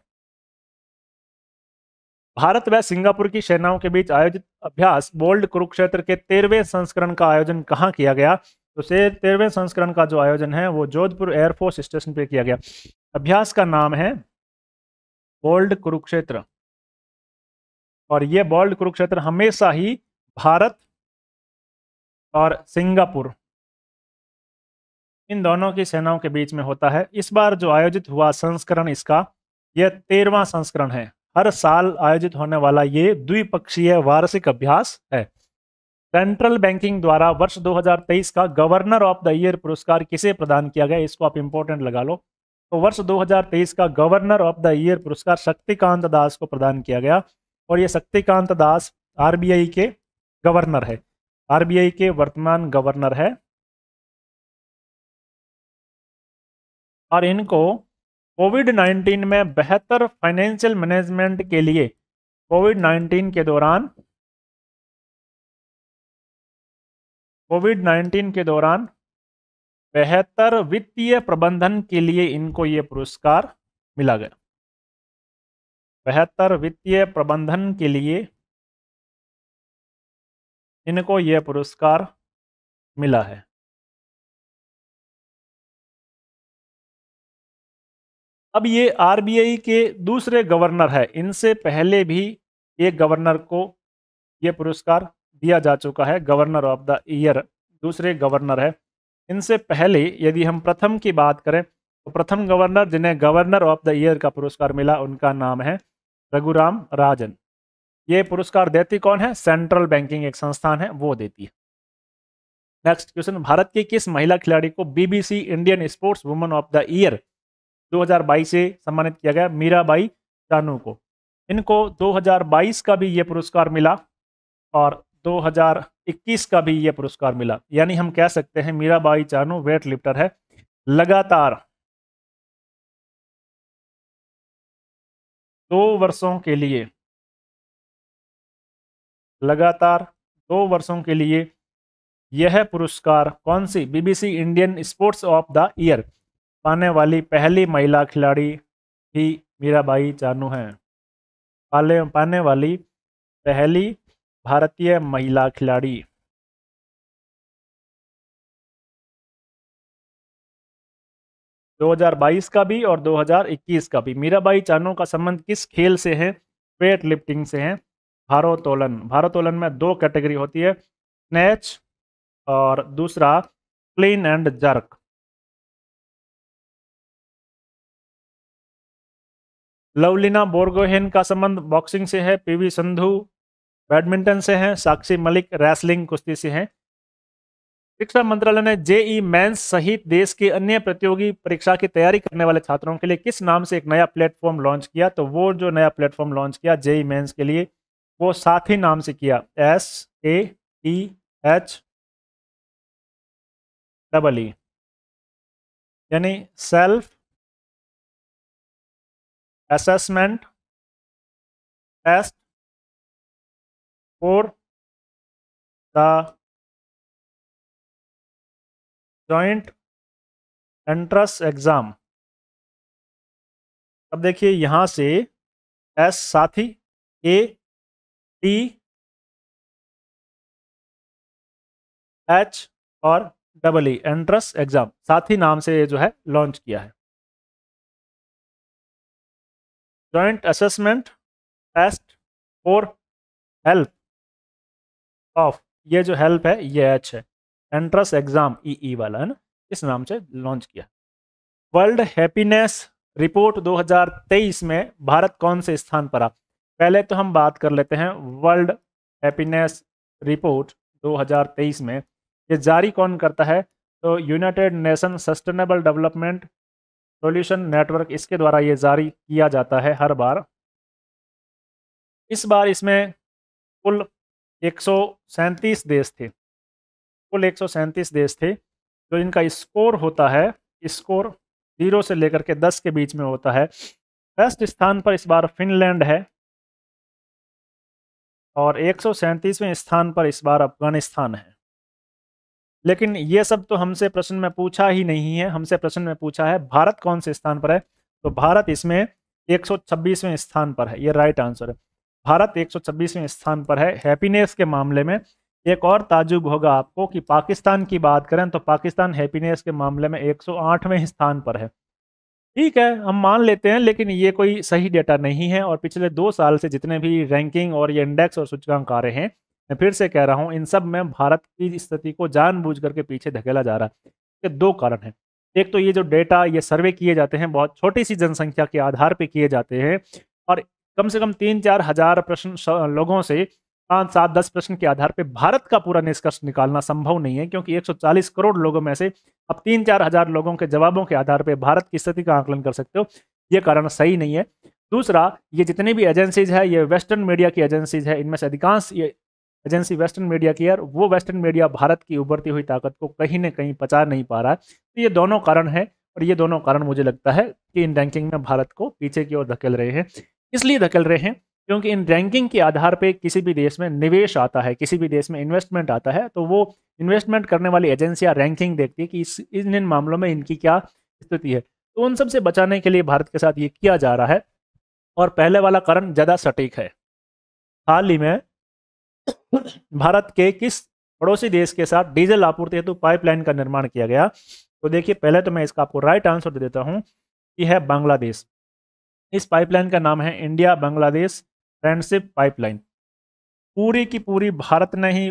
भारत व सिंगापुर की सेनाओं के बीच आयोजित अभ्यास बोल्ड कुरुक्षेत्र के तेरहवें संस्करण का आयोजन कहाँ किया गया तो से तेरहवें संस्करण का जो आयोजन है वो जोधपुर एयरफोर्स स्टेशन पे किया गया अभ्यास का नाम है बोल्ड कुरुक्षेत्र और ये बोल्ड कुरुक्षेत्र हमेशा ही भारत और सिंगापुर इन दोनों की सेनाओं के बीच में होता है इस बार जो आयोजित हुआ संस्करण इसका यह तेरहवा संस्करण है हर साल आयोजित होने वाला ये द्विपक्षीय वार्षिक अभ्यास है सेंट्रल बैंकिंग द्वारा वर्ष 2023 का गवर्नर ऑफ द ईयर पुरस्कार किसे प्रदान किया गया इसको आप इंपॉर्टेंट लगा लो तो वर्ष 2023 का गवर्नर ऑफ द ईयर पुरस्कार शक्तिकांत दास को प्रदान किया गया और ये शक्तिकांत दास आर के गवर्नर है आर के वर्तमान गवर्नर है और इनको कोविड 19 में बेहतर फाइनेंशियल मैनेजमेंट के लिए कोविड 19 के दौरान कोविड 19 के दौरान बेहतर वित्तीय प्रबंधन के लिए इनको ये पुरस्कार मिला गया बेहतर वित्तीय प्रबंधन के लिए इनको यह पुरस्कार मिला है अब ये आरबीआई के दूसरे गवर्नर है इनसे पहले भी एक गवर्नर को ये पुरस्कार दिया जा चुका है गवर्नर ऑफ द ईयर दूसरे गवर्नर है इनसे पहले यदि हम प्रथम की बात करें तो प्रथम गवर्नर जिन्हें गवर्नर ऑफ द ईयर का पुरस्कार मिला उनका नाम है रघुराम राजन ये पुरस्कार देती कौन है सेंट्रल बैंकिंग एक संस्थान है वो देती है नेक्स्ट क्वेश्चन भारत की किस महिला खिलाड़ी को BBC Indian sports woman of the year 2022 से सम्मानित किया गया मीराबाई चानू को इनको 2022 का भी ये पुरस्कार मिला और 2021 का भी ये पुरस्कार मिला यानी हम कह सकते हैं मीराबाई चानू वेट लिफ्टर है लगातार दो वर्षों के लिए लगातार दो वर्षों के लिए यह पुरस्कार कौन सी BBC Indian sports of the year पाने वाली पहली महिला खिलाड़ी भी मीराबाई चानू हैं पाले पाने वाली पहली भारतीय महिला खिलाड़ी दो हजार बाईस का भी और दो हजार इक्कीस का भी मीराबाई चानू का संबंध किस खेल से है वेट लिफ्टिंग से है भारोत्तोलन भारोत्तोलन में दो कैटेगरी होती है स्नैच और दूसरा clean and jerk Lovlina Borgohain का संबंध बॉक्सिंग से है पीवी संधु बैडमिंटन से हैं साक्षी मलिक रेसलिंग कुश्ती से हैं शिक्षा मंत्रालय ने जेई मैंस सहित देश के अन्य प्रतियोगी परीक्षा की तैयारी करने वाले छात्रों के लिए किस नाम से एक नया प्लेटफॉर्म लॉन्च किया तो वो जो नया प्लेटफॉर्म लॉन्च किया जेई मैंस के लिए वो साथ ही नाम से किया S A T H double E यानी self assessment test for the joint entrance exam अब देखिए यहाँ से S Sathee A T H और double E entrance exam Sathee नाम से जो है लॉन्च किया है joint assessment test for help of ये जो help है ये एच है एंट्रेंस एग्जाम ई ई वाला है ना इस नाम से लॉन्च किया वर्ल्ड हैप्पीनेस रिपोर्ट 2023 में भारत कौन से स्थान पर आ पहले तो हम बात कर लेते हैं वर्ल्ड हैप्पीनेस रिपोर्ट 2023 में ये जारी कौन करता है तो United Nation Sustainable Development Solution Network इसके द्वारा ये जारी किया जाता है हर बार इस बार इसमें कुल एक देश थे कुल एक देश थे जो इनका स्कोर होता है स्कोर जीरो से लेकर के दस के बीच में होता है फर्स्ट स्थान पर इस बार फिनलैंड है और एक स्थान पर इस बार अफगानिस्तान है लेकिन ये सब तो हमसे प्रश्न में पूछा ही नहीं है हमसे प्रश्न में पूछा है भारत कौन से स्थान पर है तो भारत इसमें 126वें स्थान पर है ये राइट आंसर है भारत 126वें स्थान पर है हैप्पीनेस के मामले में एक और ताजुब होगा आपको कि पाकिस्तान की बात करें तो पाकिस्तान हैप्पीनेस के मामले में 108वें स्थान पर है ठीक है हम मान लेते हैं लेकिन ये कोई सही डेटा नहीं है और पिछले दो साल से जितने भी रैंकिंग और ये इंडेक्स और सूचकांक आ रहे हैं मैं फिर से कह रहा हूँ इन सब में भारत की स्थिति को जानबूझ करके पीछे धकेला जा रहा है इसके दो कारण हैं एक तो ये जो डेटा ये सर्वे किए जाते हैं बहुत छोटी सी जनसंख्या के आधार पर किए जाते हैं और कम से कम तीन चार हजार प्रश्न लोगों से पाँच सात दस प्रश्न के आधार पर भारत का पूरा निष्कर्ष निकालना संभव नहीं है क्योंकि 140 करोड़ लोगों में से अब तीन चार हजार लोगों के जवाबों के आधार पर भारत की स्थिति का आकलन कर सकते हो ये कारण सही नहीं है दूसरा ये जितनी भी एजेंसीज है ये वेस्टर्न मीडिया की एजेंसीज है इनमें से अधिकांश ये एजेंसी वेस्टर्न मीडिया की है वो वेस्टर्न मीडिया भारत की उभरती हुई ताकत को कहीं ना कहीं पचा नहीं पा रहा है तो ये दोनों कारण हैं और ये दोनों कारण मुझे लगता है कि इन रैंकिंग में भारत को पीछे की ओर धकेल रहे हैं इसलिए धकेल रहे हैं क्योंकि इन रैंकिंग के आधार पर किसी भी देश में निवेश आता है किसी भी देश में इन्वेस्टमेंट आता है तो वो इन्वेस्टमेंट करने वाली एजेंसियाँ रैंकिंग देखती है कि इस इन इन मामलों में इनकी क्या स्थिति है तो उन सबसे बचाने के लिए भारत के साथ ये किया जा रहा है और पहले वाला कारण ज़्यादा सटीक है हाल ही में भारत के किस पड़ोसी देश के साथ डीजल आपूर्ति हेतु पाइपलाइन का निर्माण किया गया तो देखिए पहले तो मैं इसका आपको राइट आंसर दे देता हूँ कि है बांग्लादेश इस पाइपलाइन का नाम है इंडिया बांग्लादेश फ्रेंडशिप पाइपलाइन पूरी की पूरी भारत ने ही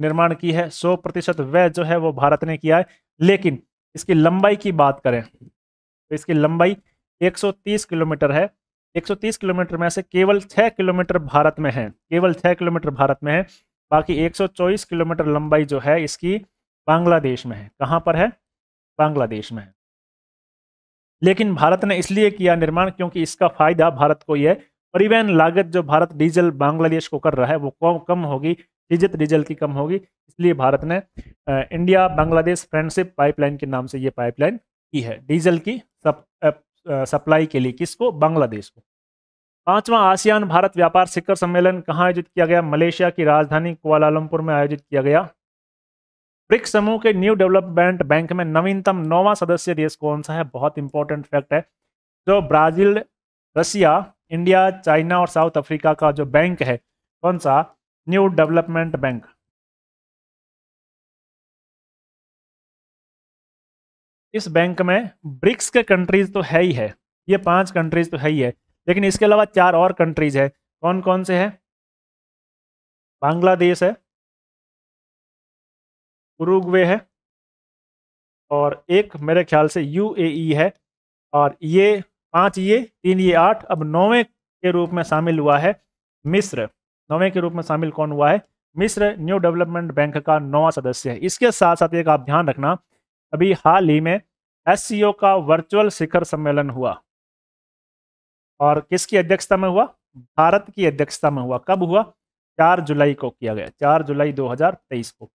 निर्माण की है सौ प्रतिशत वह जो है वो भारत ने किया है लेकिन इसकी लंबाई की बात करें तो इसकी लंबाई 130 किलोमीटर है 130 किलोमीटर में से केवल 6 किलोमीटर भारत में है केवल 6 किलोमीटर भारत में है बाकी 124 किलोमीटर लंबाई जो है इसकी बांग्लादेश में है कहाँ पर है बांग्लादेश में है लेकिन भारत ने इसलिए किया निर्माण क्योंकि इसका फायदा भारत को यह परिवहन लागत जो भारत डीजल बांग्लादेश को कर रहा है वो कम होगी इज्जत डीजल की कम होगी इसलिए भारत ने इंडिया बांग्लादेश फ्रेंडशिप पाइपलाइन के नाम से ये पाइपलाइन की है डीजल की सप, सप्लाई के लिए किसको बांग्लादेश को पांचवा आसियान भारत व्यापार शिखर सम्मेलन कहाँ आयोजित किया गया मलेशिया की राजधानी कुआलालमपुर में आयोजित किया गया ब्रिक्स समूह के न्यू डेवलपमेंट बैंक में नवीनतम नौवा सदस्य देश कौन सा है बहुत इंपॉर्टेंट फैक्ट है जो ब्राजील रसिया इंडिया चाइना और साउथ अफ्रीका का जो बैंक है कौन सा न्यू डेवलपमेंट बैंक इस बैंक में ब्रिक्स के कंट्रीज तो है ही है ये पांच कंट्रीज तो है ही है लेकिन इसके अलावा चार और कंट्रीज है कौन कौन से है बांग्लादेश है उरुग्वे है और एक मेरे ख्याल से यूएई e है और ये पांच ये तीन ये आठ अब नौवें के रूप में शामिल हुआ है मिस्र नौवें के रूप में शामिल कौन हुआ है मिस्र न्यू डेवलपमेंट बैंक का नौवा सदस्य है इसके साथ साथ एक आप ध्यान रखना अभी हाल ही में एस का वर्चुअल शिखर सम्मेलन हुआ और किसकी अध्यक्षता में हुआ भारत की अध्यक्षता में हुआ कब हुआ चार जुलाई को किया गया चार जुलाई 2023 को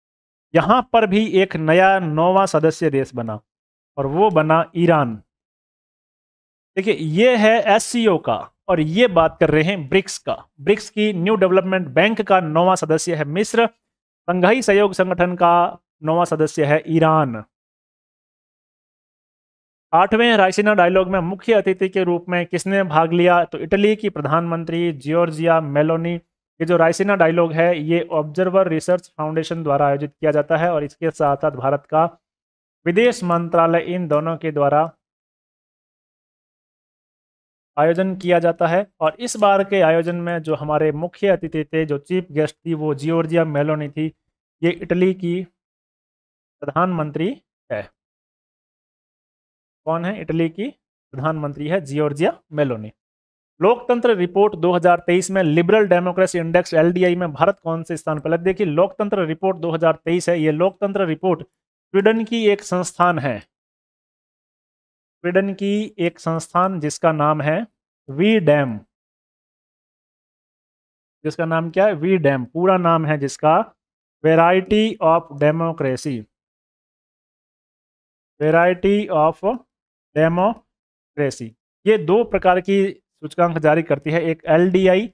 यहाँ पर भी एक नया नौवा सदस्य देश बना और वो बना ईरान देखिए ये है एस का और ये बात कर रहे हैं ब्रिक्स का ब्रिक्स की न्यू डेवलपमेंट बैंक का नौवा सदस्य है मिस्र संघाई सहयोग संगठन का नौवा सदस्य है ईरान आठवें रायसीना डायलॉग में मुख्य अतिथि के रूप में किसने भाग लिया तो इटली की प्रधानमंत्री जियोर्जिया मेलोनी ये जो रायसीना डायलॉग है ये ऑब्जर्वर रिसर्च फाउंडेशन द्वारा आयोजित किया जाता है और इसके साथ साथ भारत का विदेश मंत्रालय इन दोनों के द्वारा आयोजन किया जाता है और इस बार के आयोजन में जो हमारे मुख्य अतिथि थे जो चीफ गेस्ट थी वो जियोर्जिया मेलोनी थी ये इटली की प्रधानमंत्री है कौन है इटली की प्रधानमंत्री है जियोर्जिया मेलोनी लोकतंत्र रिपोर्ट 2023 में लिबरल डेमोक्रेसी इंडेक्स एलडीआई में भारत कौन से स्थान पर लग देखिए लोकतंत्र रिपोर्ट 2023 है ये लोकतंत्र रिपोर्ट स्वीडन की एक संस्थान है स्वीडन की एक संस्थान जिसका नाम है वी डैम जिसका नाम क्या है वी डैम पूरा नाम है जिसका Variety of Democracy Variety of Democracy ये दो प्रकार की सूचकांक जारी करती है एक एल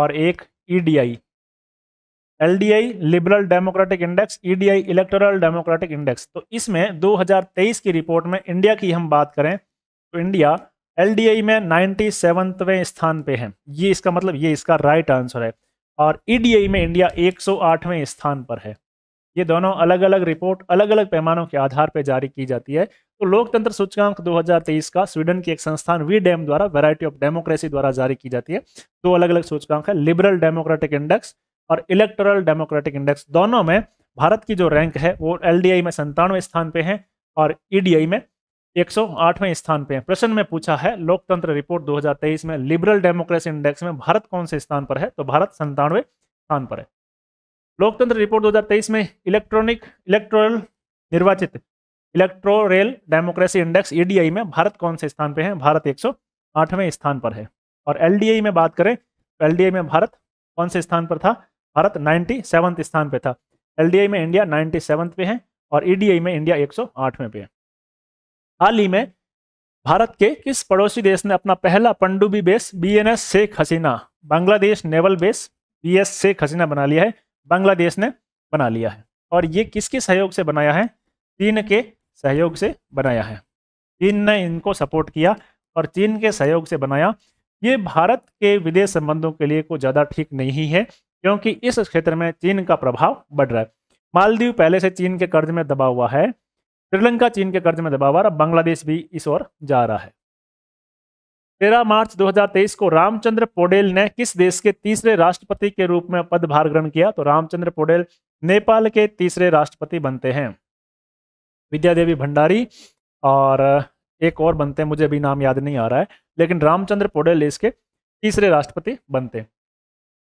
और एक E LDI liberal democratic index EDI electoral democratic index तो इसमें 2023 की रिपोर्ट में इंडिया की हम बात करें तो इंडिया एलडीआई में नाइन्टी सेवनवें स्थान पे है ये इसका मतलब ये इसका राइट आंसर है और ईडीआई में इंडिया 108वें स्थान पर है ये दोनों अलग अलग रिपोर्ट अलग अलग पैमानों के आधार पर जारी की जाती है तो लोकतंत्र सूचकांक 2023 का स्वीडन की एक संस्थान वी डैम द्वारा वैरायटी ऑफ डेमोक्रेसी द्वारा जारी की जाती है दो अलग अलग सूचकांक है लिबरल डेमोक्रेटिक इंडेक्स और इलेक्टोरल डेमोक्रेटिक इंडेक्स दोनों में भारत की जो रैंक है वो एल में संतानवे स्थान पे है और ईडीआई e में एक स्थान पे है प्रश्न में पूछा है लोकतंत्र रिपोर्ट 2023 में लिबरल डेमोक्रेसी इंडेक्स में भारत कौन से स्थान पर है तो भारत संतानवे स्थान पर है लोकतंत्र रिपोर्ट 2023 में इलेक्ट्रॉनिक इलेक्ट्रोल निर्वाचित electoral democracy index EDI e में भारत कौन से स्थान पे है भारत एक स्थान पर है और एलडीआई में बात करें तो एलडीआई में भारत कौन से स्थान पर था भारत नाइन्टी स्थान पर था एलडीआई में इंडिया नाइन्टी पे है और ईडीआई e में इंडिया एक पे है हाल ही में भारत के किस पड़ोसी देश ने अपना पहला पंडुबी base B N S Sheikh Hasina Bangladesh naval base B S Sheikh Hasina बना लिया है बांग्लादेश ने बना लिया है और ये किसके सहयोग से बनाया है चीन के सहयोग से बनाया है चीन ने इनको सपोर्ट किया और चीन के सहयोग से बनाया ये भारत के विदेश संबंधों के लिए को ज़्यादा ठीक नहीं है क्योंकि इस क्षेत्र में चीन का प्रभाव बढ़ रहा है मालदीव पहले से चीन के कर्ज में दबा हुआ है श्रीलंका चीन के कर्ज में दबा हुआ है बांग्लादेश भी इस ओर जा रहा है तेरह मार्च 2023 को रामचंद्र पोडेल ने किस देश के तीसरे राष्ट्रपति के रूप में पदभार ग्रहण किया तो रामचंद्र पोडेल नेपाल के तीसरे राष्ट्रपति बनते हैं विद्या देवी भंडारी और एक और बनते हैं मुझे अभी नाम याद नहीं आ रहा है लेकिन रामचंद्र पोडेल इसके तीसरे राष्ट्रपति बनते हैं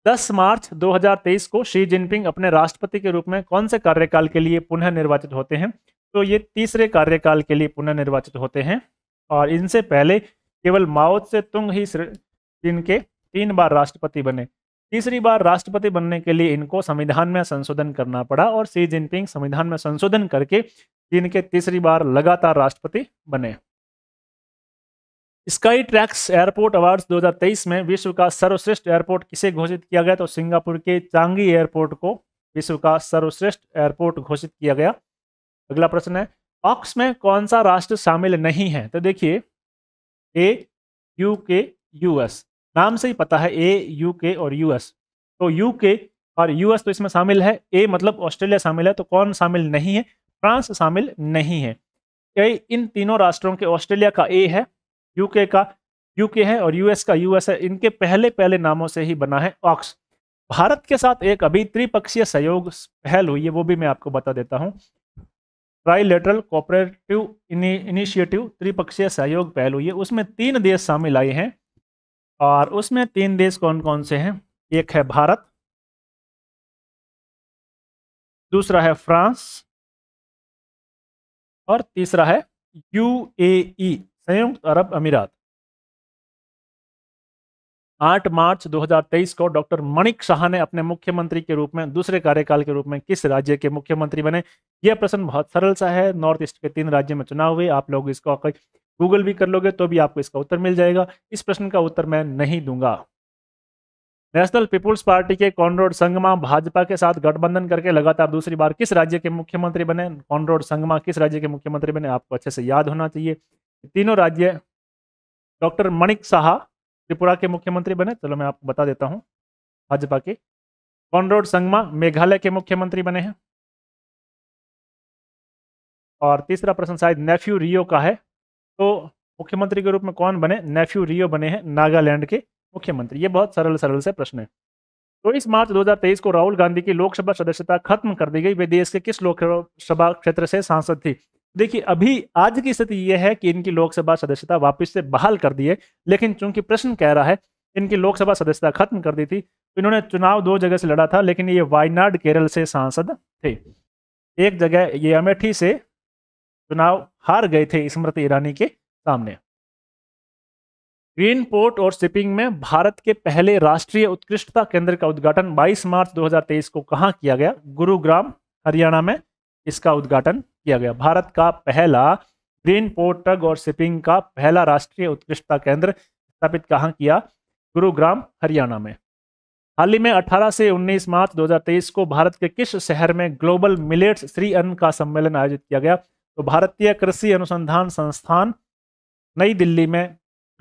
10 मार्च 2023 को शी जिनपिंग अपने राष्ट्रपति के रूप में कौन से कार्यकाल के लिए पुनः निर्वाचित होते हैं तो ये तीसरे कार्यकाल के लिए पुनः निर्वाचित होते हैं और इनसे पहले केवल माओत से तुंग ही चीन के तीन बार राष्ट्रपति बने तीसरी बार राष्ट्रपति बनने के लिए इनको संविधान में संशोधन करना पड़ा और शी जिनपिंग संविधान में संशोधन करके चीन के तीसरी बार लगातार राष्ट्रपति बने स्काई ट्रैक्स एयरपोर्ट अवार्ड्स 2023 में विश्व का सर्वश्रेष्ठ एयरपोर्ट किसे घोषित किया गया तो सिंगापुर के चांगी एयरपोर्ट को विश्व का सर्वश्रेष्ठ एयरपोर्ट घोषित किया गया अगला प्रश्न है ऑक्स में कौन सा राष्ट्र शामिल नहीं है तो देखिए ए यू के यूएस नाम से ही पता है ए यू के और यूएस तो यू के और यूएस तो इसमें शामिल है ए मतलब ऑस्ट्रेलिया शामिल है तो कौन शामिल नहीं है फ्रांस शामिल नहीं है कई इन तीनों राष्ट्रों के ऑस्ट्रेलिया का ए है यूके का यूके है और यूएस का यूएस है इनके पहले पहले नामों से ही बना है ऑक्स भारत के साथ एक अभी त्रिपक्षीय सहयोग पहल हुई है वो भी मैं आपको बता देता हूँ ट्राइलेटरल कोऑपरेटिव इनिशिएटिव त्रिपक्षीय सहयोग पहल हुई है उसमें तीन देश शामिल आए हैं और उसमें तीन देश कौन कौन से हैं एक है भारत दूसरा है फ्रांस और तीसरा है यू e, संयुक्त अरब अमीरात आठ मार्च 2023 को डॉक्टर मणिक शाह ने अपने मुख्यमंत्री के रूप में दूसरे कार्यकाल के रूप में किस राज्य के मुख्यमंत्री बने यह प्रश्न बहुत सरल सा है नॉर्थ ईस्ट के तीन राज्य में चुनाव हुए आप लोग इसको गूगल भी कर लोगे तो भी आपको इसका उत्तर मिल जाएगा इस प्रश्न का उत्तर मैं नहीं दूंगा नेशनल पीपुल्स पार्टी के कॉनरोड संगमा भाजपा के साथ गठबंधन करके लगातार दूसरी बार किस राज्य के मुख्यमंत्री बने कॉनरोड संगमा किस राज्य के मुख्यमंत्री बने आपको अच्छे से याद होना चाहिए तीनों राज्य डॉक्टर मणिक साहा त्रिपुरा के मुख्यमंत्री बने चलो मैं आपको बता देता हूँ भाजपा के कॉनरोड संगमा मेघालय के मुख्यमंत्री बने हैं और तीसरा प्रश्न शायद नेफ्यू रियो का है तो मुख्यमंत्री के रूप में कौन बने नेफ्यू रियो बने हैं नागालैंड के मुख्यमंत्री ये बहुत सरल सरल से प्रश्न है तो इस मार्च 2023 को राहुल गांधी की लोकसभा सदस्यता खत्म कर दी गई वे देश के किस लोकसभा क्षेत्र से सांसद थी देखिए अभी आज की स्थिति यह है कि इनकी लोकसभा सदस्यता वापस से बहाल कर दी है लेकिन चूंकि प्रश्न कह रहा है इनकी लोकसभा सदस्यता खत्म कर दी थी तो इन्होंने चुनाव दो जगह से लड़ा था लेकिन ये वायनाड केरल से सांसद थे एक जगह ये अमेठी से चुनाव हार गए थे स्मृति ईरानी के सामने ग्रीन पोर्ट और शिपिंग में भारत के पहले राष्ट्रीय उत्कृष्टता केंद्र का उद्घाटन 22 मार्च 2023 को कहाँ किया गया गुरुग्राम हरियाणा में इसका उद्घाटन किया गया भारत का पहला ग्रीन पोर्ट टग और शिपिंग का पहला राष्ट्रीय उत्कृष्टता केंद्र स्थापित कहाँ किया गुरुग्राम हरियाणा में हाल ही में 18 से 19 मार्च 2023 को भारत के किस शहर में ग्लोबल मिलेट्स श्री अन्न का सम्मेलन आयोजित किया गया तो भारतीय कृषि अनुसंधान संस्थान नई दिल्ली में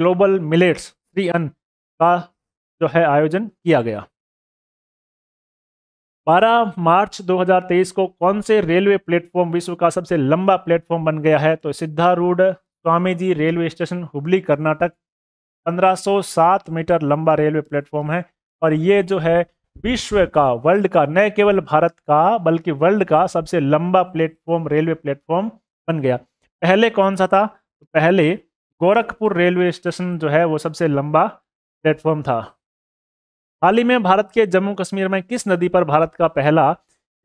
ग्लोबल मिलेट्स थ्री अन का जो है आयोजन किया गया 12 मार्च 2023 को कौन से रेलवे प्लेटफॉर्म विश्व का सबसे लंबा प्लेटफॉर्म बन गया है तो Siddharudha ji railway station Hubli Karnataka 1507 metre लंबा रेलवे प्लेटफॉर्म है और ये जो है विश्व का वर्ल्ड का न केवल भारत का बल्कि वर्ल्ड का सबसे लंबा प्लेटफॉर्म रेलवे प्लेटफॉर्म बन गया पहले कौन सा था तो पहले गोरखपुर रेलवे स्टेशन जो है वो सबसे लंबा प्लेटफॉर्म था हाल ही में भारत के जम्मू कश्मीर में किस नदी पर भारत का पहला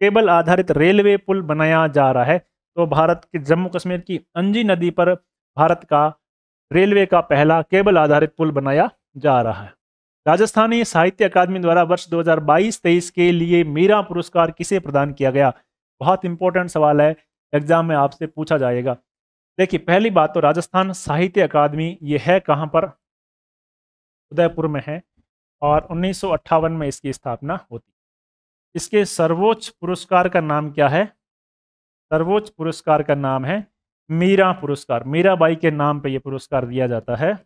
केबल आधारित रेलवे पुल बनाया जा रहा है तो भारत के जम्मू कश्मीर की अंजी नदी पर भारत का रेलवे का पहला केबल आधारित पुल बनाया जा रहा है राजस्थानी साहित्य अकादमी द्वारा वर्ष 2022-23 के लिए मीरा पुरस्कार किसे प्रदान किया गया बहुत इंपॉर्टेंट सवाल है एग्जाम में आपसे पूछा जाएगा देखिए पहली बात तो राजस्थान साहित्य अकादमी ये है कहाँ पर उदयपुर में है और उन्नीस में इसकी स्थापना होती इसके सर्वोच्च पुरस्कार का नाम क्या है सर्वोच्च पुरस्कार का नाम है मीरा पुरस्कार मीराबाई के नाम पे ये पुरस्कार दिया जाता है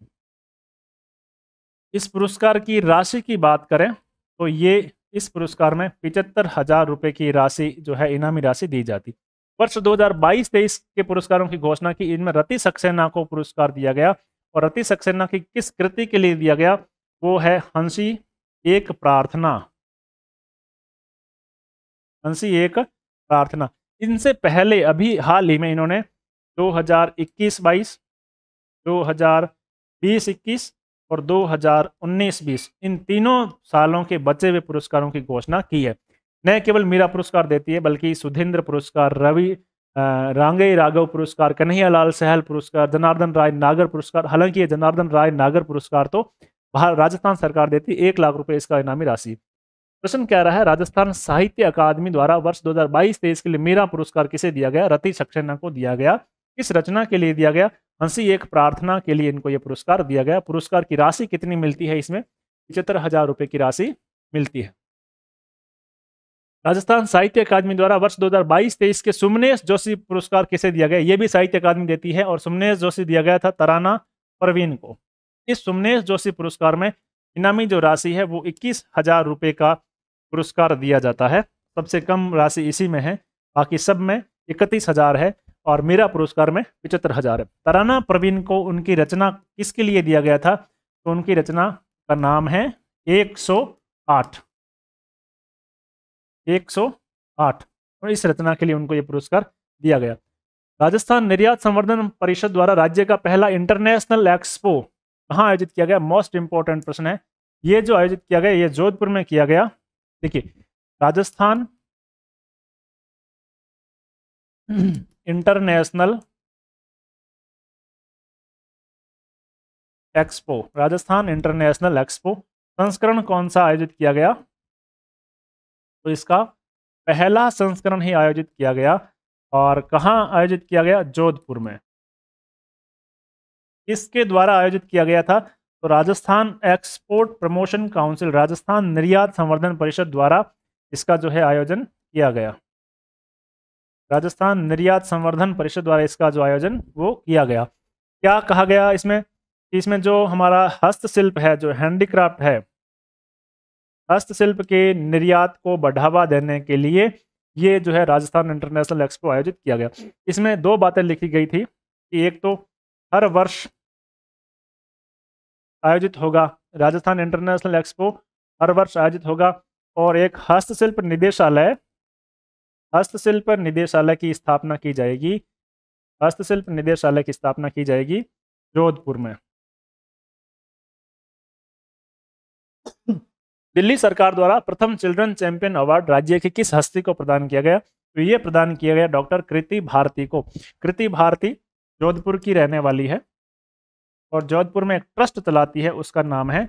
इस पुरस्कार की राशि की बात करें तो ये इस पुरस्कार में पिचहत्तर हजार रुपये की राशि जो है इनामी राशि दी जाती वर्ष 2022 हजार के पुरस्कारों की घोषणा की इनमें रति सक्सेना को पुरस्कार दिया गया और रति सक्सेना की किस कृति के लिए दिया गया वो है हंसी एक प्रार्थना हंसी एक प्रार्थना इनसे पहले अभी हाल ही में इन्होंने 2021-22, 2020-21 और 2019-20 इन तीनों सालों के बचे हुए पुरस्कारों की घोषणा की है न केवल मीरा पुरस्कार देती है बल्कि सुधेंद्र पुरस्कार रवि रांगे राघव पुरस्कार कन्हैया लाल सहल पुरस्कार जनार्दन राय नागर पुरस्कार हालांकि ये जनार्दन राय नागर पुरस्कार तो राजस्थान सरकार देती है एक लाख रुपए इसका इनामी राशि प्रश्न कह रहा है राजस्थान साहित्य अकादमी द्वारा वर्ष 2022 तेईस के लिए मीरा पुरस्कार किसे दिया गया रति सक्सेना को दिया गया किस रचना के लिए दिया गया हंसी एक प्रार्थना के लिए इनको यह पुरस्कार दिया गया पुरस्कार की राशि कितनी मिलती है इसमें पिचहत्तर हजार रुपये की राशि मिलती है राजस्थान साहित्य अकादमी द्वारा वर्ष 2022-23 के सुमनेश जोशी पुरस्कार किसे दिया गया ये भी साहित्य अकादमी देती है और सुमनेश जोशी दिया गया था तराना परवीन को इस सुमनेश जोशी पुरस्कार में इनामी जो राशि है वो इक्कीस हजार रुपये का पुरस्कार दिया जाता है सबसे कम राशि इसी में है बाकी सब में इकतीस हजार है और मेरा पुरस्कार में पिचहत्तर हजार है तराना प्रवीण को उनकी रचना किसके लिए दिया गया था तो उनकी रचना का नाम है 108 108 और इस रचना के लिए उनको ये पुरस्कार दिया गया राजस्थान निर्यात संवर्धन परिषद द्वारा राज्य का पहला इंटरनेशनल एक्सपो कहाँ आयोजित किया गया मोस्ट इंपॉर्टेंट प्रश्न है ये जो आयोजित किया गया ये जोधपुर में किया गया देखिए Rajasthan International Expo Rajasthan International Expo संस्करण कौन सा आयोजित किया गया तो इसका पहला संस्करण ही आयोजित किया गया और कहाँ आयोजित किया गया जोधपुर में इसके द्वारा आयोजित किया गया था तो Rajasthan Export Promotion Council Rajasthan निर्यात संवर्धन परिषद द्वारा इसका जो है आयोजन किया गया राजस्थान निर्यात संवर्धन परिषद द्वारा इसका जो आयोजन वो किया गया क्या कहा गया इसमें इसमें जो हमारा हस्तशिल्प है जो हैंडीक्राफ्ट है हस्तशिल्प के निर्यात को बढ़ावा देने के लिए ये जो है राजस्थान इंटरनेशनल एक्सपो आयोजित किया गया इसमें दो बातें लिखी गई थी कि एक तो हर वर्ष आयोजित होगा राजस्थान इंटरनेशनल एक्सपो हर वर्ष आयोजित होगा और एक हस्तशिल्प निदेशालय हस्तशिल्प निदेशालय की स्थापना की जाएगी हस्तशिल्प निदेशालय की स्थापना की जाएगी जोधपुर में दिल्ली सरकार द्वारा प्रथम चिल्ड्रन चैंपियन अवार्ड राज्य की किस हस्ती को प्रदान किया गया तो ये प्रदान किया गया डॉक्टर कृति भारती को कृति भारती जोधपुर की रहने वाली है और जोधपुर में एक ट्रस्ट चलाती है उसका नाम है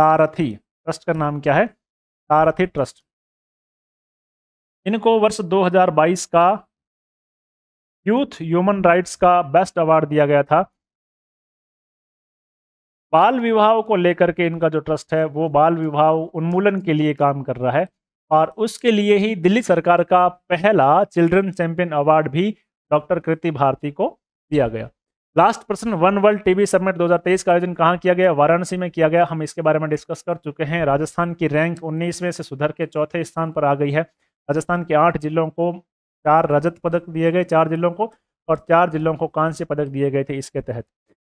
सारथी ट्रस्ट का नाम क्या है सारथी ट्रस्ट इनको वर्ष 2022 का यूथ ह्यूमन राइट्स का बेस्ट अवार्ड दिया गया था बाल विवाह को लेकर के इनका जो ट्रस्ट है वो बाल विवाह उन्मूलन के लिए काम कर रहा है और उसके लिए ही दिल्ली सरकार का पहला चिल्ड्रन चैंपियन अवार्ड भी डॉक्टर कृति भारती को दिया गया लास्ट प्रश्न वन वर्ल्ड टीवी समिट 2023 का आयोजन कहाँ किया गया वाराणसी में किया गया हम इसके बारे में डिस्कस कर चुके हैं राजस्थान की रैंक उन्नीसवें से सुधर के चौथे स्थान पर आ गई है राजस्थान के आठ जिलों को चार रजत पदक दिए गए चार जिलों को और चार जिलों को कांस्य पदक दिए गए थे इसके तहत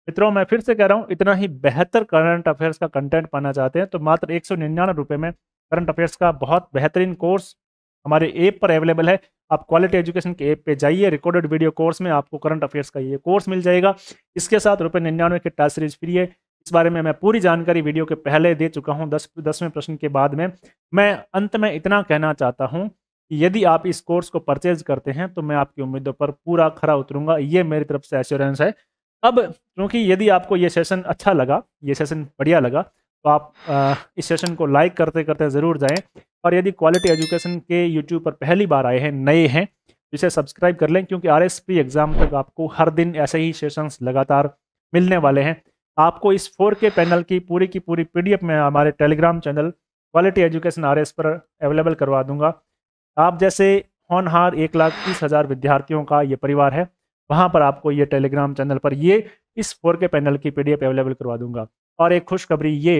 मित्रों मैं फिर से कह रहा हूँ इतना ही बेहतर करंट अफेयर्स का कंटेंट पाना चाहते हैं तो मात्र एक सौ में करंट अफेयर्स का बहुत बेहतरीन कोर्स हमारे ऐप पर अवेलेबल है आप क्वालिटी एजुकेशन के ऐप पे जाइए रिकॉर्डेड वीडियो कोर्स में आपको करंट अफेयर्स का ये कोर्स मिल जाएगा इसके साथ रुपये निन्यानवे की टास्क सीरीज फ्री है इस बारे में मैं पूरी जानकारी वीडियो के पहले दे चुका हूँ दस दसवें प्रश्न के बाद में मैं अंत में इतना कहना चाहता हूँ कि यदि आप इस कोर्स को परचेज करते हैं तो मैं आपकी उम्मीदों पर पूरा खरा उतरूंगा ये मेरी तरफ से एश्योरेंस है अब क्योंकि यदि आपको ये सेशन अच्छा लगा ये सेशन बढ़िया लगा तो आप इस सेशन को लाइक करते करते ज़रूर जाएं और यदि क्वालिटी एजुकेशन के यूट्यूब पर पहली बार आए हैं नए हैं तो इसे सब्सक्राइब कर लें क्योंकि आर एस पी एग्ज़ाम तक आपको हर दिन ऐसे ही सेशंस लगातार मिलने वाले हैं आपको इस फोर के पैनल की पूरी की पूरी पीडीएफ में हमारे Telegram channel quality education R S पर अवेलेबल करवा दूँगा आप जैसे होनहार एक लाख तीस हज़ार विद्यार्थियों का ये परिवार है वहाँ पर आपको ये टेलीग्राम चैनल पर ये इस फोर के पैनल की पीडीएफ अवेलेबल करवा दूंगा और एक खुशखबरी ये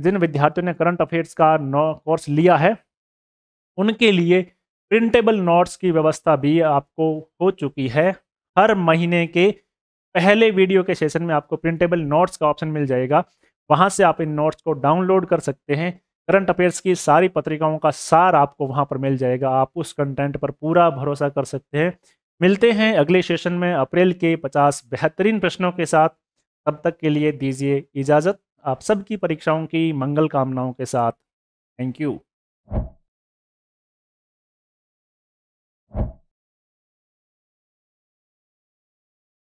जिन विद्यार्थियों ने करंट अफेयर्स का नौ कोर्स लिया है उनके लिए प्रिंटेबल नोट्स की व्यवस्था भी आपको हो चुकी है हर महीने के पहले वीडियो के सेशन में आपको प्रिंटेबल नोट्स का ऑप्शन मिल जाएगा वहाँ से आप इन नोट्स को डाउनलोड कर सकते हैं करंट अफेयर्स की सारी पत्रिकाओं का सार आपको वहाँ पर मिल जाएगा आप उस कंटेंट पर पूरा भरोसा कर सकते हैं मिलते हैं अगले सेशन में अप्रैल के पचास बेहतरीन प्रश्नों के साथ तब तक के लिए दीजिए इजाज़त आप सबकी परीक्षाओं की मंगल कामनाओं के साथ थैंक यू